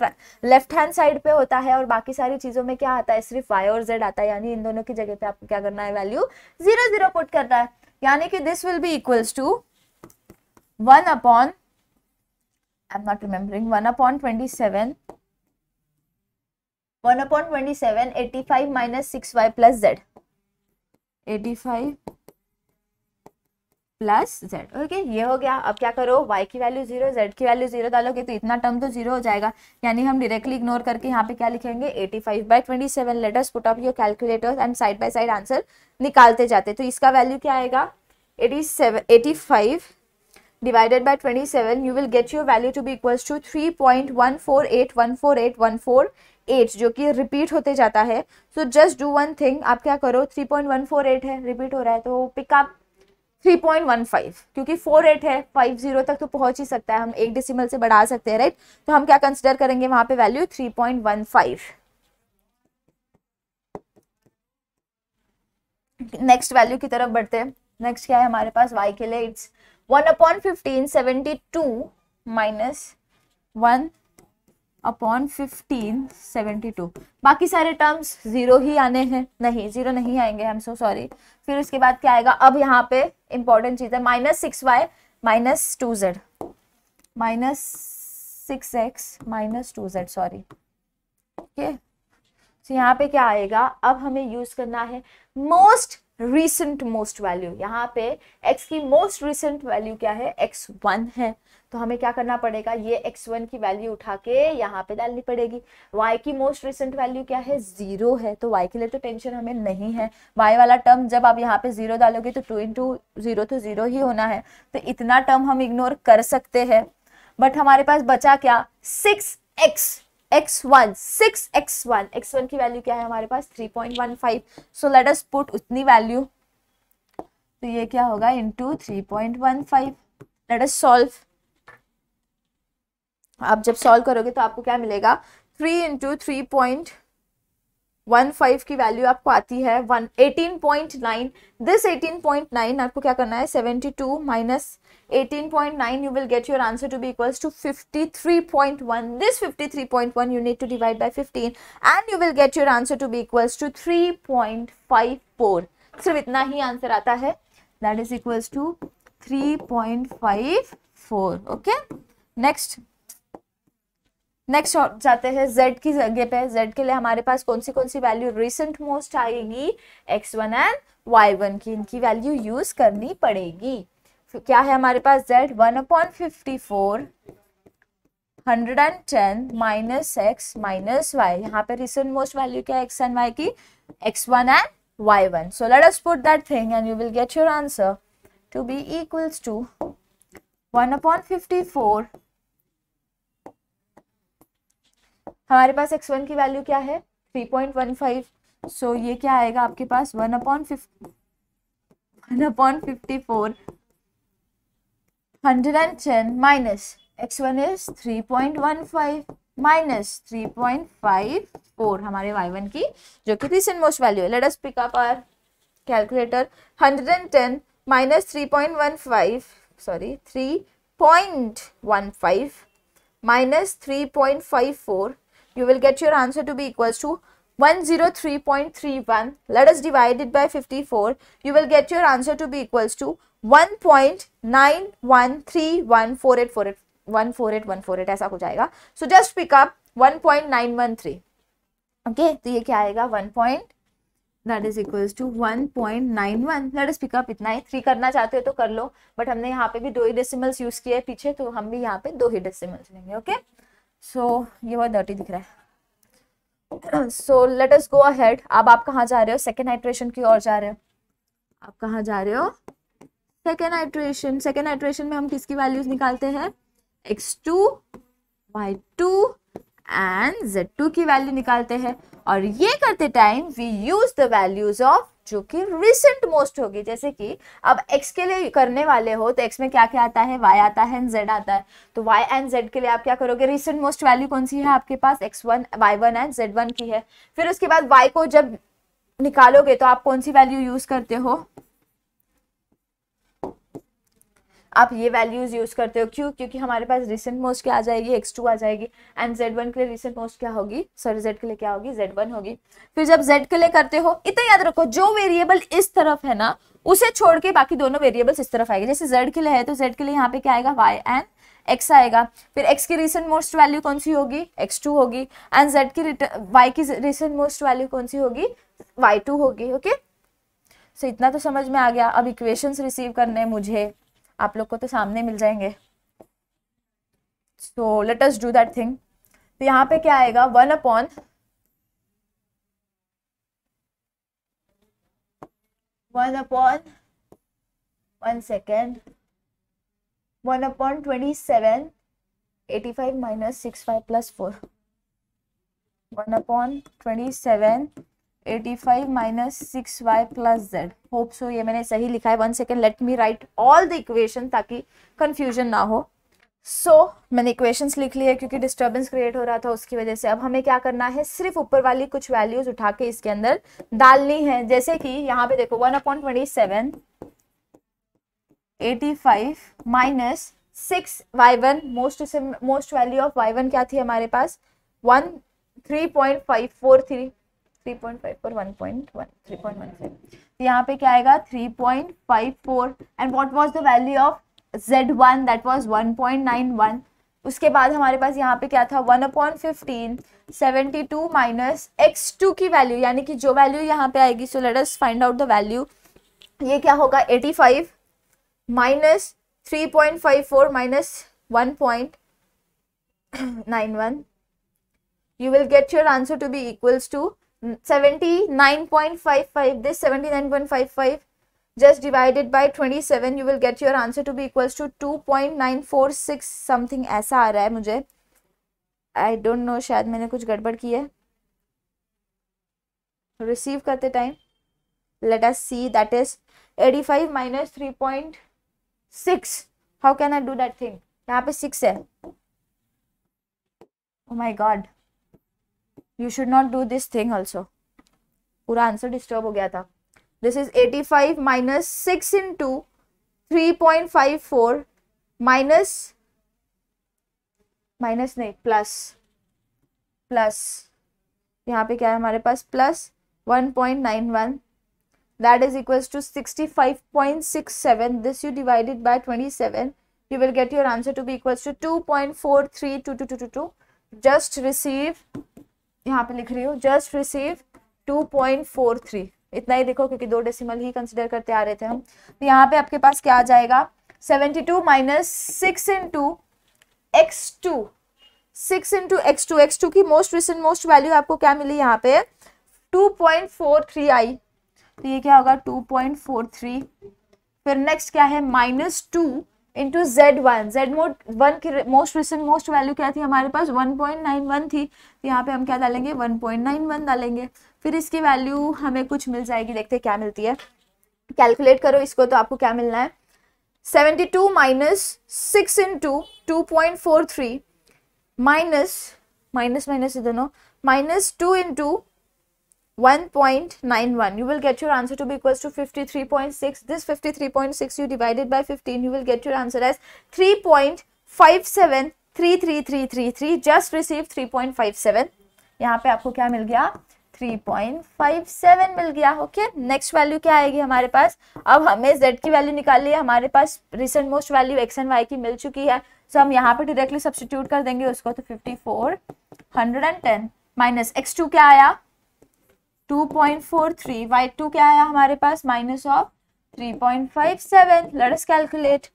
लेफ्ट हैंड साइड पे होता है और बाकी सारी चीज़ों में क्या आता है सिर्फ वाई और जेड आता है यानी इन दोनों की जगह पे आपको क्या करना है वैल्यू जीरो जीरो पुट करना है यानी कि this will be equals to one upon I am not remembering one upon twenty seven one upon twenty seven eighty five minus six y plus z eighty five plus z okay ये हो गया अब क्या करो वाई की वैल्यू जीरो जेड की वैल्यू जीरो डालोगे तो इतना टर्म तो जीरो हो जाएगा यानी हम डायरेक्टली इग्नोर करके यहाँ पे क्या लिखेंगे eighty five by twenty seven let us put off your calculator and side by side answer निकालते जाते तो इसका वैल्यू क्या आएगा eighty seven eighty five divided by twenty seven you will get your value to be equals to three point one four eight one four eight one four eight जो कि रिपीट होते जाता है so just do one thing आप क्या करो three point one four eight है रिपीट हो रहा है तो पिकअप 3.15 क्योंकि 48 है 50 तक तो पहुंच ही सकता है हम एक डेसिमल से बढ़ा सकते हैं राइट तो हम क्या कंसिडर करेंगे वहां पे वैल्यू 3.15 नेक्स्ट वैल्यू की तरफ बढ़ते हैं नेक्स्ट क्या है हमारे पास वाई के लिए it's one upon fifteen seventy two minus one upon fifteen seventy two बाकी सारे टर्म्स जीरो ही आने हैं नहीं जीरो नहीं आएंगे आई एम सो सॉरी फिर उसके बाद क्या आएगा अब यहाँ पे इंपॉर्टेंट चीज़ है minus six y minus two z minus six x minus two z sorry okay तो यहाँ पे क्या आएगा अब हमें यूज करना है मोस्ट रिसेंट मोस्ट वैल्यू यहाँ पे x की मोस्ट रिसेंट वैल्यू क्या है x1 है तो हमें क्या करना पड़ेगा ये x1 की वैल्यू उठा के यहाँ पे डालनी पड़ेगी y की मोस्ट रिसेंट वैल्यू क्या है जीरो है तो y के लिए तो टेंशन हमें नहीं है y वाला टर्म जब आप यहाँ पे जीरो डालोगे तो टू इंटू जीरो तो जीरो ही होना है तो इतना टर्म हम इग्नोर कर सकते हैं बट हमारे पास बचा क्या six x x1 6x1 x1 x one की वैल्यू क्या है हमारे पास 3.15 point one five so let us put उतनी वैल्यू तो ये क्या होगा into three point one five let us solve आप जब सॉल्व करोगे तो आपको क्या मिलेगा three into three point one five की वैल्यू आपको आती है one eighteen point nine this eighteen point nine आपको क्या करना है seventy two minus eighteen point nine you will get your answer to be equals to fifty three point one this fifty three point one you need to divide by fifteen and you will get your answer to be equals to three point five four सिर्फ इतना ही आंसर आता है that is equals to three point five four okay next next जाते हैं जेड की जगह पे जेड के लिए हमारे पास कौन सी कौन सी वैल्यू रिसेंट मोस्ट आएगी x one and y one की इनकी वैल्यू यूज करनी पड़ेगी so, क्या है हमारे पास z one upon fifty four hundred and ten minus x minus y यहाँ पे रिसेंट मोस्ट वैल्यू क्या है एक्स एंड वाई की x one and y one so let us put that thing and you will get your answer to be equals to one upon fifty four हमारे पास एक्स वन की वैल्यू क्या है three point one five so ये क्या आएगा आपके पास one upon fifty one upon fifty four hundred and ten minus x one is three point one five minus three point five four हमारे वाई वन की जो कि रिसेंट मोस्ट वैल्यू है let us pick up our calculator hundred and ten minus three point one five sorry three point one five minus three point five four you will get your answer to be equals to 103.31 let us divide it by 54 you will get your answer to be equals to 1.91314848148148 ऐसा हो जाएगा so just pick up 1.913 okay तो ये क्या आएगा 1. That is equals to 1.91 let us pick up इतना ही थ्री करना चाहते हो तो कर लो बट हमने यहाँ पे भी दो ही डेसिमल्स यूज किए पीछे तो हम भी यहाँ पे दो ही डेसिमल्स लेंगे ओके okay? सो so, ये बहुत डर्टी दिख रहा है so let us go ahead अब आप कहाँ जा रहे हो सेकेंड हाइड्रेशन की ओर जा रहे हो आप कहाँ जा रहे हो सेकेंड हाइड्रेशन सेकेंड हाइड्रेशन में हम किसकी वैल्यूज निकालते हैं x two y two and z two की वैल्यू निकालते हैं और ये करते time we use the values of जो कि रिसेंट मोस्ट होगी जैसे कि अब x के लिए करने वाले हो तो x में क्या क्या आता है y आता है एंड z आता है तो y एंड z के लिए आप क्या करोगे रिसेंट मोस्ट वैल्यू कौन सी है आपके पास x1 y1 एंड z1 की है फिर उसके बाद y को जब निकालोगे तो आप कौन सी वैल्यू यूज करते हो आप ये वैल्यूज़ यूज़ करते हो क्यों क्योंकि हमारे पास रिसेंट मोस्ट क्या आ जाएगी एक्स टू आ जाएगी एंड जेड वन के लिए रिसेंट मोस्ट क्या होगी सॉरी जेड के लिए क्या होगी जेड वन होगी फिर जब जेड के लिए करते हो इतना याद रखो जो वेरिएबल इस तरफ है ना उसे छोड़ के बाकी दोनों वेरिएबल्स इस तरफ आएगी जैसे जेड के लिए है तो जेड के लिए यहाँ पे क्या आएगा वाई एंड एक्स आएगा फिर एक्स की रिसेंट मोस्ट वैल्यू कौन सी होगी एक्स टू होगी एंड जेड की वाई की रिसेंट मोस्ट वैल्यू कौन सी होगी वाई टू होगी ओके सो इतना तो समझ में आ गया अब इक्वेशंस रिसीव करने मुझे आप लोग को तो सामने मिल जाएंगे so let us do that thing तो यहाँ पे क्या आएगा one upon one upon one second one upon twenty seven eighty five minus six five plus four one upon twenty seven eighty five minus six y plus z hope so ये मैंने सही लिखा है one second let me write all the equation ताकि कन्फ्यूजन ना हो सो so, मैंने इक्वेशंस लिख लिए क्योंकि डिस्टर्बेंस क्रिएट हो रहा था उसकी वजह से अब हमें क्या करना है सिर्फ ऊपर वाली कुछ वैल्यूज उठा के इसके अंदर डालनी है जैसे कि यहाँ पे देखो one upon twenty seven eighty five minus six y one most most value of y one क्या थी हमारे पास one three point five four three तो यहाँ पे क्या आएगा three point five four and what was the value of z one that was one point nine one उसके बाद हमारे पास यहाँ पे क्या था one upon fifteen seventy two minus x two की वैल्यू यानी कि जो वैल्यू यहाँ पे आएगी so let us find out the value ये क्या होगा eighty five minus three point five four minus one point nine one you will get your answer to be equals to 79.55 this 79.55 just divided by 27 you will get your answer to be equals to 2.946 something ऐसा आ रहा है मुझे आई डोंट नो शायद मैंने कुछ गड़बड़ की है रिसीव करते time let us see that is 85 minus 3.6 how can I do that thing यहाँ पे सिक्स है oh my god you should not do this thing also पूरा आंसर डिस्टर्ब हो गया था this is eighty five minus six into three point five four minus minus नहीं प्लस प्लस यहाँ पे क्या है हमारे पास plus one point nine one that is equals to 65.67 this you divide it by 27 you will get your answer to be equals to 2.43222 just receive यहाँ पे लिख रही हूँ जस्ट रिसीव 2.43 इतना ही देखो क्योंकि दो डेसिमल ही कंसिडर करते आ रहे थे हम तो यहाँ पे आपके पास क्या आ जाएगा 72 two minus six into x two six into x two x two की मोस्ट रिसेंट मोस्ट वैल्यू आपको क्या मिली यहाँ पे 2.43 आई तो ये क्या होगा 2.43 फिर नेक्स्ट क्या है minus two into z one z mode one की मोस्ट रिसेंट मोस्ट वैल्यू क्या थी हमारे पास वन पॉइंट नाइन वन थी तो यहाँ पे हम क्या डालेंगे वन पॉइंट नाइन वन डालेंगे फिर इसकी वैल्यू हमें कुछ मिल जाएगी देखते हैं क्या मिलती है कैलकुलेट करो इसको तो आपको क्या मिलना है seventy two minus six into two point four three minus minus minus दोनों minus two into 1.91 you will get your answer to be equals to 53.6 this 53.6 you divided by 15 you will get your answer as 3.5733333 just received 3.57 यहाँ पे आपको क्या मिल गया 3.57 मिल गया ओके नेक्स्ट वैल्यू क्या आएगी हमारे पास अब हमें z की वैल्यू निकालनी है हमारे पास recent most value x and y की मिल चुकी है सो so, हम यहाँ पे डायरेक्टली सब्सटीट्यूट कर देंगे उसको तो 54 110 माइनस टू क्या आया 2.43 पॉइंट टू क्या आया हमारे पास minus of 3.57 point five seven calculate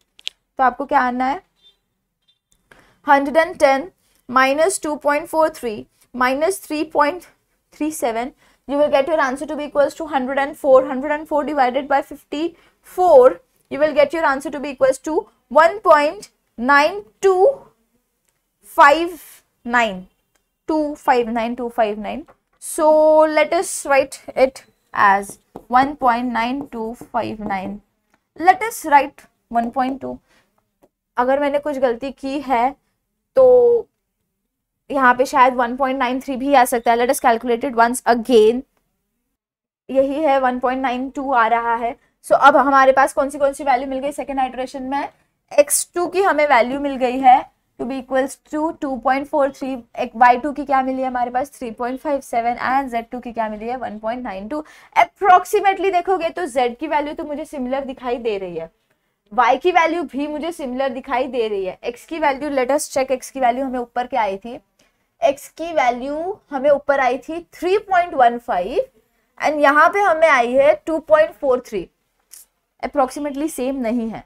तो आपको क्या आना है 110 and ten minus two point four three minus three point three seven you will get your answer to be equals to 104 104 divided by 54 you will get your answer to be equals to 1.9259 259 nine so let us write it as 1.9259 let us write 1.2 अगर मैंने कुछ गलती की है तो यहाँ पे शायद 1.93 भी आ सकता है let us calculated once again यही है 1.92 आ रहा है सो so, अब हमारे पास कौन सी कौन सी वैल्यू मिल गई सेकेंड हाइड्रेशन में x2 की हमें वैल्यू मिल गई है to be equals to two point four three एक वाई टू की क्या मिली है हमारे पास three point five seven and z two की क्या मिली है one point nine two approximately देखोगे तो जेड की वैल्यू तो मुझे सिमिलर दिखाई दे रही है वाई की वैल्यू भी मुझे सिमिलर दिखाई दे रही है एक्स की वैल्यू लेटेस्ट चेक एक्स की वैल्यू हमें ऊपर क्या आई थी एक्स की वैल्यू हमें ऊपर आई थी three point one five and यहाँ पे हमें आई है two point four three approximately same नहीं है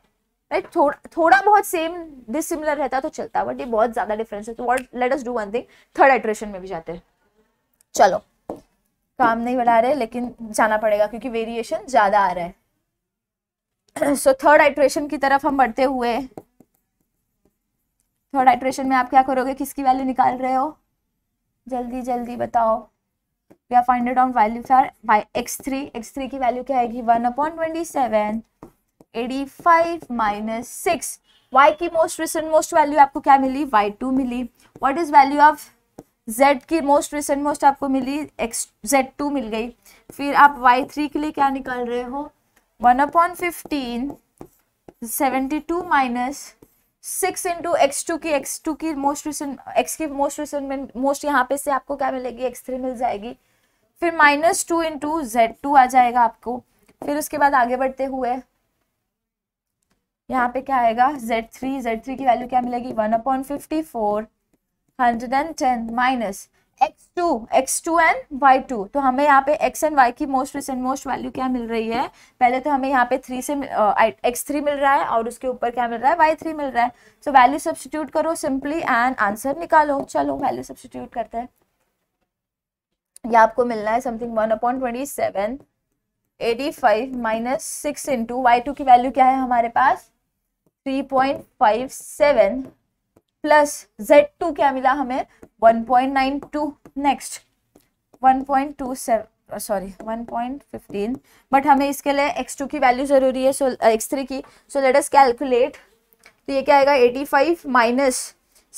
राइट थोड़ा बहुत सेम डिसिमिलर रहता तो चलता बट ये बहुत ज्यादा डिफरेंस है तो what let us do one thing third iteration में भी जाते हैं चलो काम नहीं बढ़ा रहे लेकिन जाना पड़ेगा क्योंकि वेरिएशन ज्यादा आ रहा है सो थर्ड आइट्रेशन की तरफ हम बढ़ते हुए थर्ड आइट्रेशन में आप क्या करोगे किसकी वैल्यू निकाल रहे हो जल्दी जल्दी बताओ we are finded on value for x three x three की वैल्यू क्या आएगी one upon twenty seven 85 minus six y की मोस्ट रिसेंट मोस्ट वैल्यू आपको क्या मिली वाई टू मिली what is value of z की मोस्ट रिसेंट मोस्ट आपको मिली एक्स जेड टू मिल गई फिर आप वाई थ्री के लिए क्या निकाल रहे हो one upon fifteen seventy two minus six into x two की एक्स टू की मोस्ट रिसेंट एक्स की मोस्ट रिसेंट मोस्ट यहाँ पे से आपको क्या मिलेगी एक्स थ्री मिल जाएगी फिर minus two into z two आ जाएगा आपको फिर उसके बाद आगे बढ़ते हुए यहाँ पे क्या आएगा जेड थ्री जेड थ्री की वैल्यू क्या मिलेगी one upon fifty four hundred and ten minus x two x two and y two तो हमें यहाँ पे एक्स एंड वाई की मोस्ट रिसेंट मोस्ट वैल्यू क्या मिल रही है पहले तो हमें यहाँ पे थ्री से एक्स थ्री मिल रहा है और उसके ऊपर क्या मिल रहा है वाई थ्री मिल रहा है सो वैल्यू सब्सटीट्यूट करो सिंपली एंड आंसर निकालो चलो वैल्यू सब्सटीट्यूट करते हैं या आपको मिलना है something one upon twenty seven eighty five minus six into y two की वैल्यू क्या है हमारे पास 3.57 प्लस Z2 टू क्या मिला हमें 1.92 next 1.27 sorry one point fifteen but हमें इसके लिए एक्स टू की वैल्यू ज़रूरी है सो एक्स थ्री की सो लेट अस कैलकुलेट तो ये क्या आएगा eighty five minus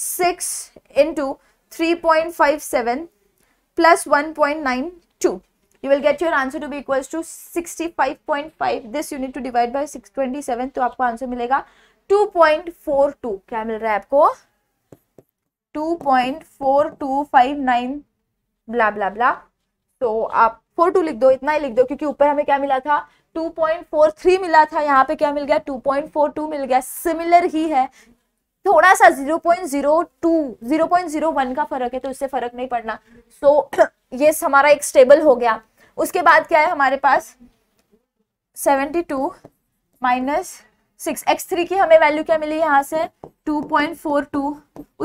six into three point five seven plus one point nine two you will get your answer to be equals to 65.5 this you need to divide by 627 तो आपको आंसर मिलेगा 2.42 क्या मिल रहा है आपको 2.4259 ब्ला ब्ला ब्ला तो आप 42 लिख दो इतना ही लिख दो क्योंकि ऊपर हमें क्या मिला था 2.43 मिला था यहाँ पे क्या मिल गया 2.42 मिल गया सिमिलर ही है थोड़ा सा 0.02 0.01 का फर्क है तो इससे फर्क नहीं पड़ना सो so, [CLEARS THROAT] ये हमारा एक स्टेबल हो गया उसके बाद क्या है हमारे पास 72 माइनस सिक्स एक्स थ्री की हमें वैल्यू क्या मिली यहाँ से टू पॉइंट फोर टू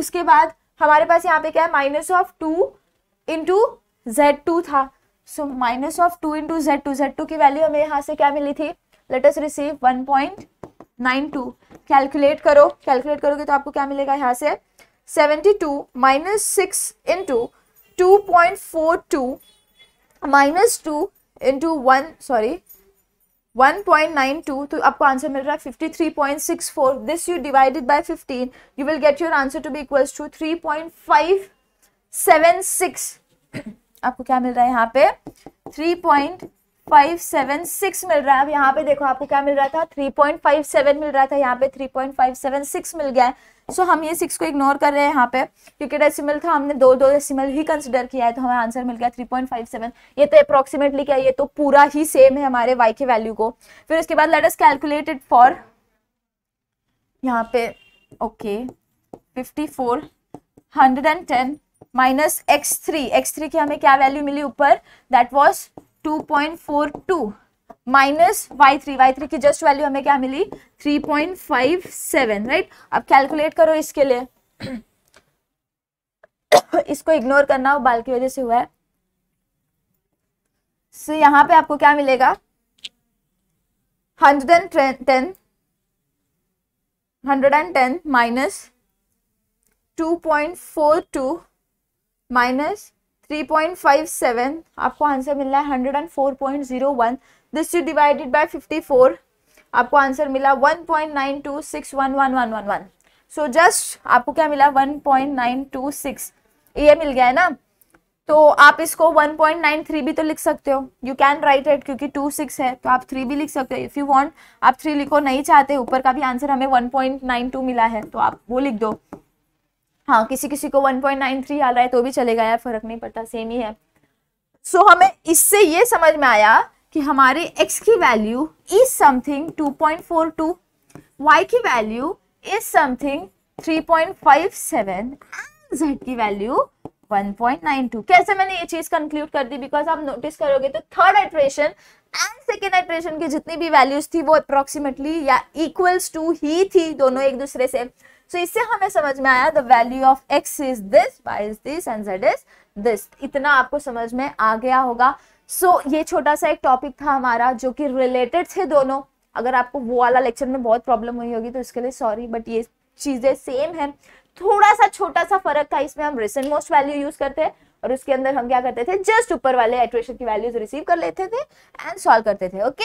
उसके बाद हमारे पास यहाँ पे क्या है minus of two into z two था so minus of two into z two z two की वैल्यू हमें यहाँ से क्या मिली थी let's receive one point nine two calculate करो कैलकुलेट करोगे तो आपको क्या मिलेगा यहाँ से seventy two minus six into two point four two minus two into one sorry 1.92 तो आपको आंसर मिल रहा है 53.64 this you divided bye 15 you will get your answer to be equals to 3.576 आपको क्या मिल रहा है यहाँ पे 3.576 मिल रहा है अब यहाँ पे देखो आपको क्या मिल रहा था 3.57 मिल रहा था यहाँ पे 3.576 मिल गया है सो so, हम ये सिक्स को इग्नोर कर रहे हैं यहाँ पे क्योंकि डेसिमल था हमने दो दो डेसिमल ही कंसिडर किया है तो हमें आंसर मिल गया थ्री पॉइंट फाइव सेवन ये तो अप्रोक्सीमेटली क्या ये तो पूरा ही सेम है हमारे वाई के वैल्यू को फिर उसके बाद लेट अस कैलकुलेटेड फॉर यहाँ पे okay fifty four hundred and ten minus x three x three की हमें क्या वैल्यू मिली ऊपर that was two point four two minus y three y three की जस्ट वैल्यू हमें क्या मिली three point five seven right अब कैलकुलेट करो इसके लिए इसको इग्नोर करना बाल की वजह से हुआ है सो so, यहां पे आपको क्या मिलेगा hundred and ten hundred and ten minus two point four two minus three point five seven आपको आंसर मिल रहा है hundred and four point zero one this you divided by 54 आपको आंसर मिला 1.9261111 सो जस्ट आपको क्या मिला 1.926 ये मिल गया है ना तो आप इसको 1.93 भी तो लिख सकते हो यू कैन राइट इट क्योंकि 26 है तो आप 3 भी लिख सकते हो इफ़ यू वांट आप 3 लिखो नहीं चाहते ऊपर का भी आंसर हमें 1.92 मिला है तो आप वो लिख दो हाँ किसी किसी को 1.93 आ रहा है तो भी चलेगा यार फर्क नहीं पड़ता सेम ही है सो so, हमें इससे ये समझ में आया कि हमारे x की वैल्यू इज समथिंग 2.42 y की value is something 3.57 and z की वैल्यू 1.92 कैसे मैंने ये चीज कंक्लूड कर दी बिकॉज आप नोटिस करोगे तो third iteration and second iteration की जितनी भी वैल्यूज थी वो अप्रोक्सीमेटली या इक्वल्स टू ही थी दोनों एक दूसरे से सो so, इससे हमें समझ में आया the value of x is this y is this and z is this इतना आपको समझ में आ गया होगा सो so, ये छोटा सा एक टॉपिक था हमारा जो कि रिलेटेड थे दोनों अगर आपको वो वाला लेक्चर में बहुत प्रॉब्लम हुई होगी तो इसके लिए सॉरी बट ये चीज़ें सेम है थोड़ा सा छोटा सा फर्क था इसमें हम रिसेंट मोस्ट वैल्यू यूज करते हैं और उसके अंदर हम क्या करते थे जस्ट ऊपर वाले एट्रेशन की वैल्यूज रिसीव कर लेते थे एंड सॉल्व करते थे ओके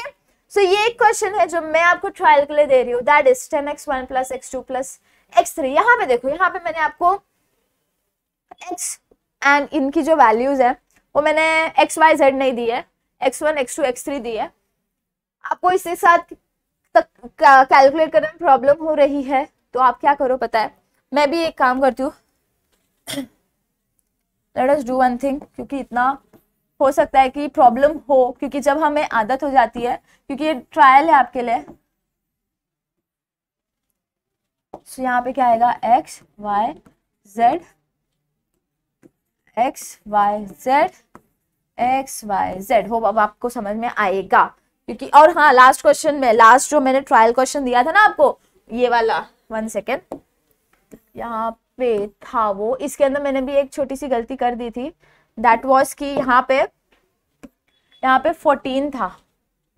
सो so, ये एक क्वेश्चन है जो मैं आपको ट्रायल के लिए दे रही हूँ that is ten x one plus x two plus x three यहाँ पे देखो यहाँ पे मैंने आपको एक्स एंड इनकी जो वैल्यूज है वो मैंने एक्स वाई जेड नहीं दी है x one x two x three दी है आपको इसके साथ तक कैलकुलेट करने में प्रॉब्लम हो रही है तो आप क्या करो पता है मैं भी एक काम करती हूँ let us do one thing क्योंकि इतना हो सकता है कि प्रॉब्लम हो क्योंकि जब हमें आदत हो जाती है क्योंकि ये ट्रायल है आपके लिए सो so, यहाँ पे क्या आएगा x y z x y z x y z हो अब आपको समझ में आएगा क्योंकि और हाँ लास्ट क्वेश्चन में लास्ट जो मैंने ट्रायल क्वेश्चन दिया था ना आपको ये वाला वन सेकेंड यहाँ पे था वो इसके अंदर मैंने भी एक छोटी सी गलती कर दी थी दैट वॉज कि यहाँ पे यहाँ पे फोर्टीन था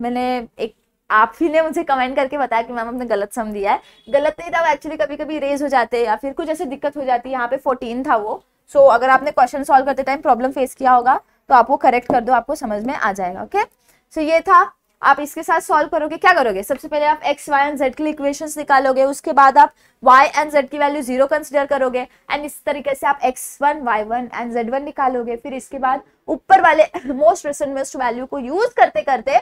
मैंने एक आप ही ने मुझे कमेंट करके बताया कि मैम आपने गलत समझ दिया है गलत नहीं था वो एक्चुअली कभी कभी रेज हो जाते हैं या फिर कुछ ऐसे दिक्कत हो जाती है यहाँ पे फोर्टीन था वो सो so, अगर आपने क्वेश्चन सॉल्व करते टाइम प्रॉब्लम फेस किया होगा तो आप वो करेक्ट कर दो आपको समझ में आ जाएगा ओके okay? सो so, ये था आप इसके साथ सॉल्व करोगे क्या करोगे सबसे पहले आप एक्स वाई एंड जेड के लिए निकालोगे उसके बाद आप वाई एंड जेड की वैल्यू जीरो कंसिडर करोगे एंड इस तरीके से आप x one y one and z one निकालोगे फिर इसके बाद ऊपर वाले मोस्ट रिसेंट मोस्ट वैल्यू को यूज करते करते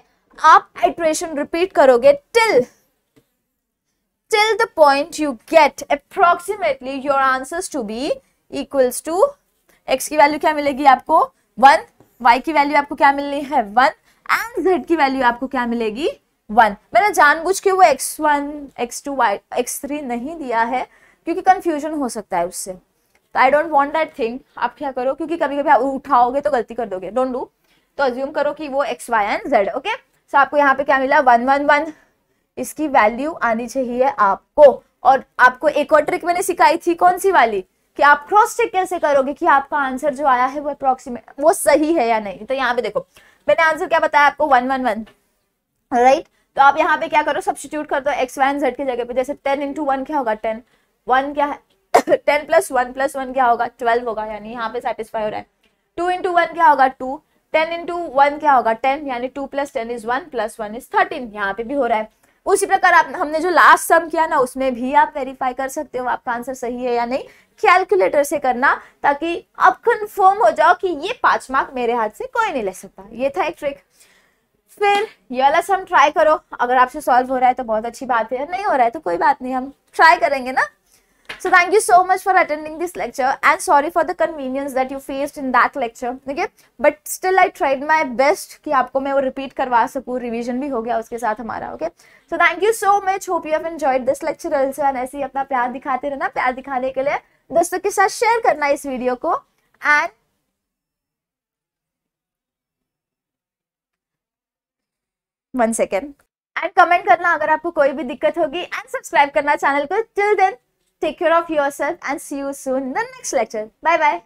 आप इटरेशन रिपीट करोगे till till the point you get approximately your answer to be equals to x की वैल्यू क्या मिलेगी आपको वन वाई की वैल्यू आपको क्या मिलनी है वन एंड जेड की वैल्यू आपको क्या मिलेगी वन मैंने जानबूझ के वो x one x two y x three नहीं दिया है क्योंकि कन्फ्यूजन हो सकता है उससे तो I don't want that thing आप क्या करो क्योंकि कभी कभी आप उठाओगे तो गलती कर दोगे डोंट डू तो अज्यूम करो कि वो x y and z okay so आपको यहाँ पे क्या मिला वन वन वन इसकी वैल्यू आनी चाहिए आपको और आपको एक और ट्रिक मैंने सिखाई थी कौन सी वाली कि आप क्रॉस चेक कैसे करोगे कि आपका आंसर जो आया है वो अप्रोक्सीमेट वो सही है या नहीं तो यहाँ पे देखो मैंने आंसर क्या बताया आपको वन वन वन राइट तो आप यहाँ पे क्या करो सब्सटीट्यूट कर दो एक्स वाई जेड की जगह पे जैसे टेन इंटू वन क्या होगा टेन वन क्या है ten plus one plus one क्या होगा ट्वेल्व होगा यानी यहाँ पे सेटिस्फाई हो रहा है टू इंटू वन क्या होगा टू टेन इंटू वन क्या होगा टेन यानी two plus ten is one plus one is thirteen यहाँ पे भी हो रहा है उसी प्रकार आप हमने जो लास्ट सम किया ना उसमें भी आप वेरीफाई कर सकते हो आपका आंसर सही है या नहीं कैलकुलेटर से करना ताकि आप कंफर्म हो जाओ कि ये पांच मार्क मेरे हाथ से कोई नहीं ले सकता ये था एक ट्रिक फिर ये वाला सम ट्राई करो अगर आपसे सॉल्व हो रहा है तो बहुत अच्छी बात है नहीं हो रहा है तो कोई बात नहीं हम ट्राई करेंगे ना So thank you so much for attending this lecture and sorry for the convenience that you faced in that lecture. Okay, but still I tried my best ki aapko main wo repeat karwa सकूँ revision bhi ho gaya uske sath hamara okay. So thank you so much. Hope you have enjoyed this lecture also and aise hi apna pyar dikhate rehna pyar dikhane ke liye dosto ke sath share karna is video ko and one second and comment करना अगर आपको कोई भी दिक्कत होगी एंड सब्सक्राइब करना चैनल को till then Take care of yourself and see you soon in the next lecture. Bye bye.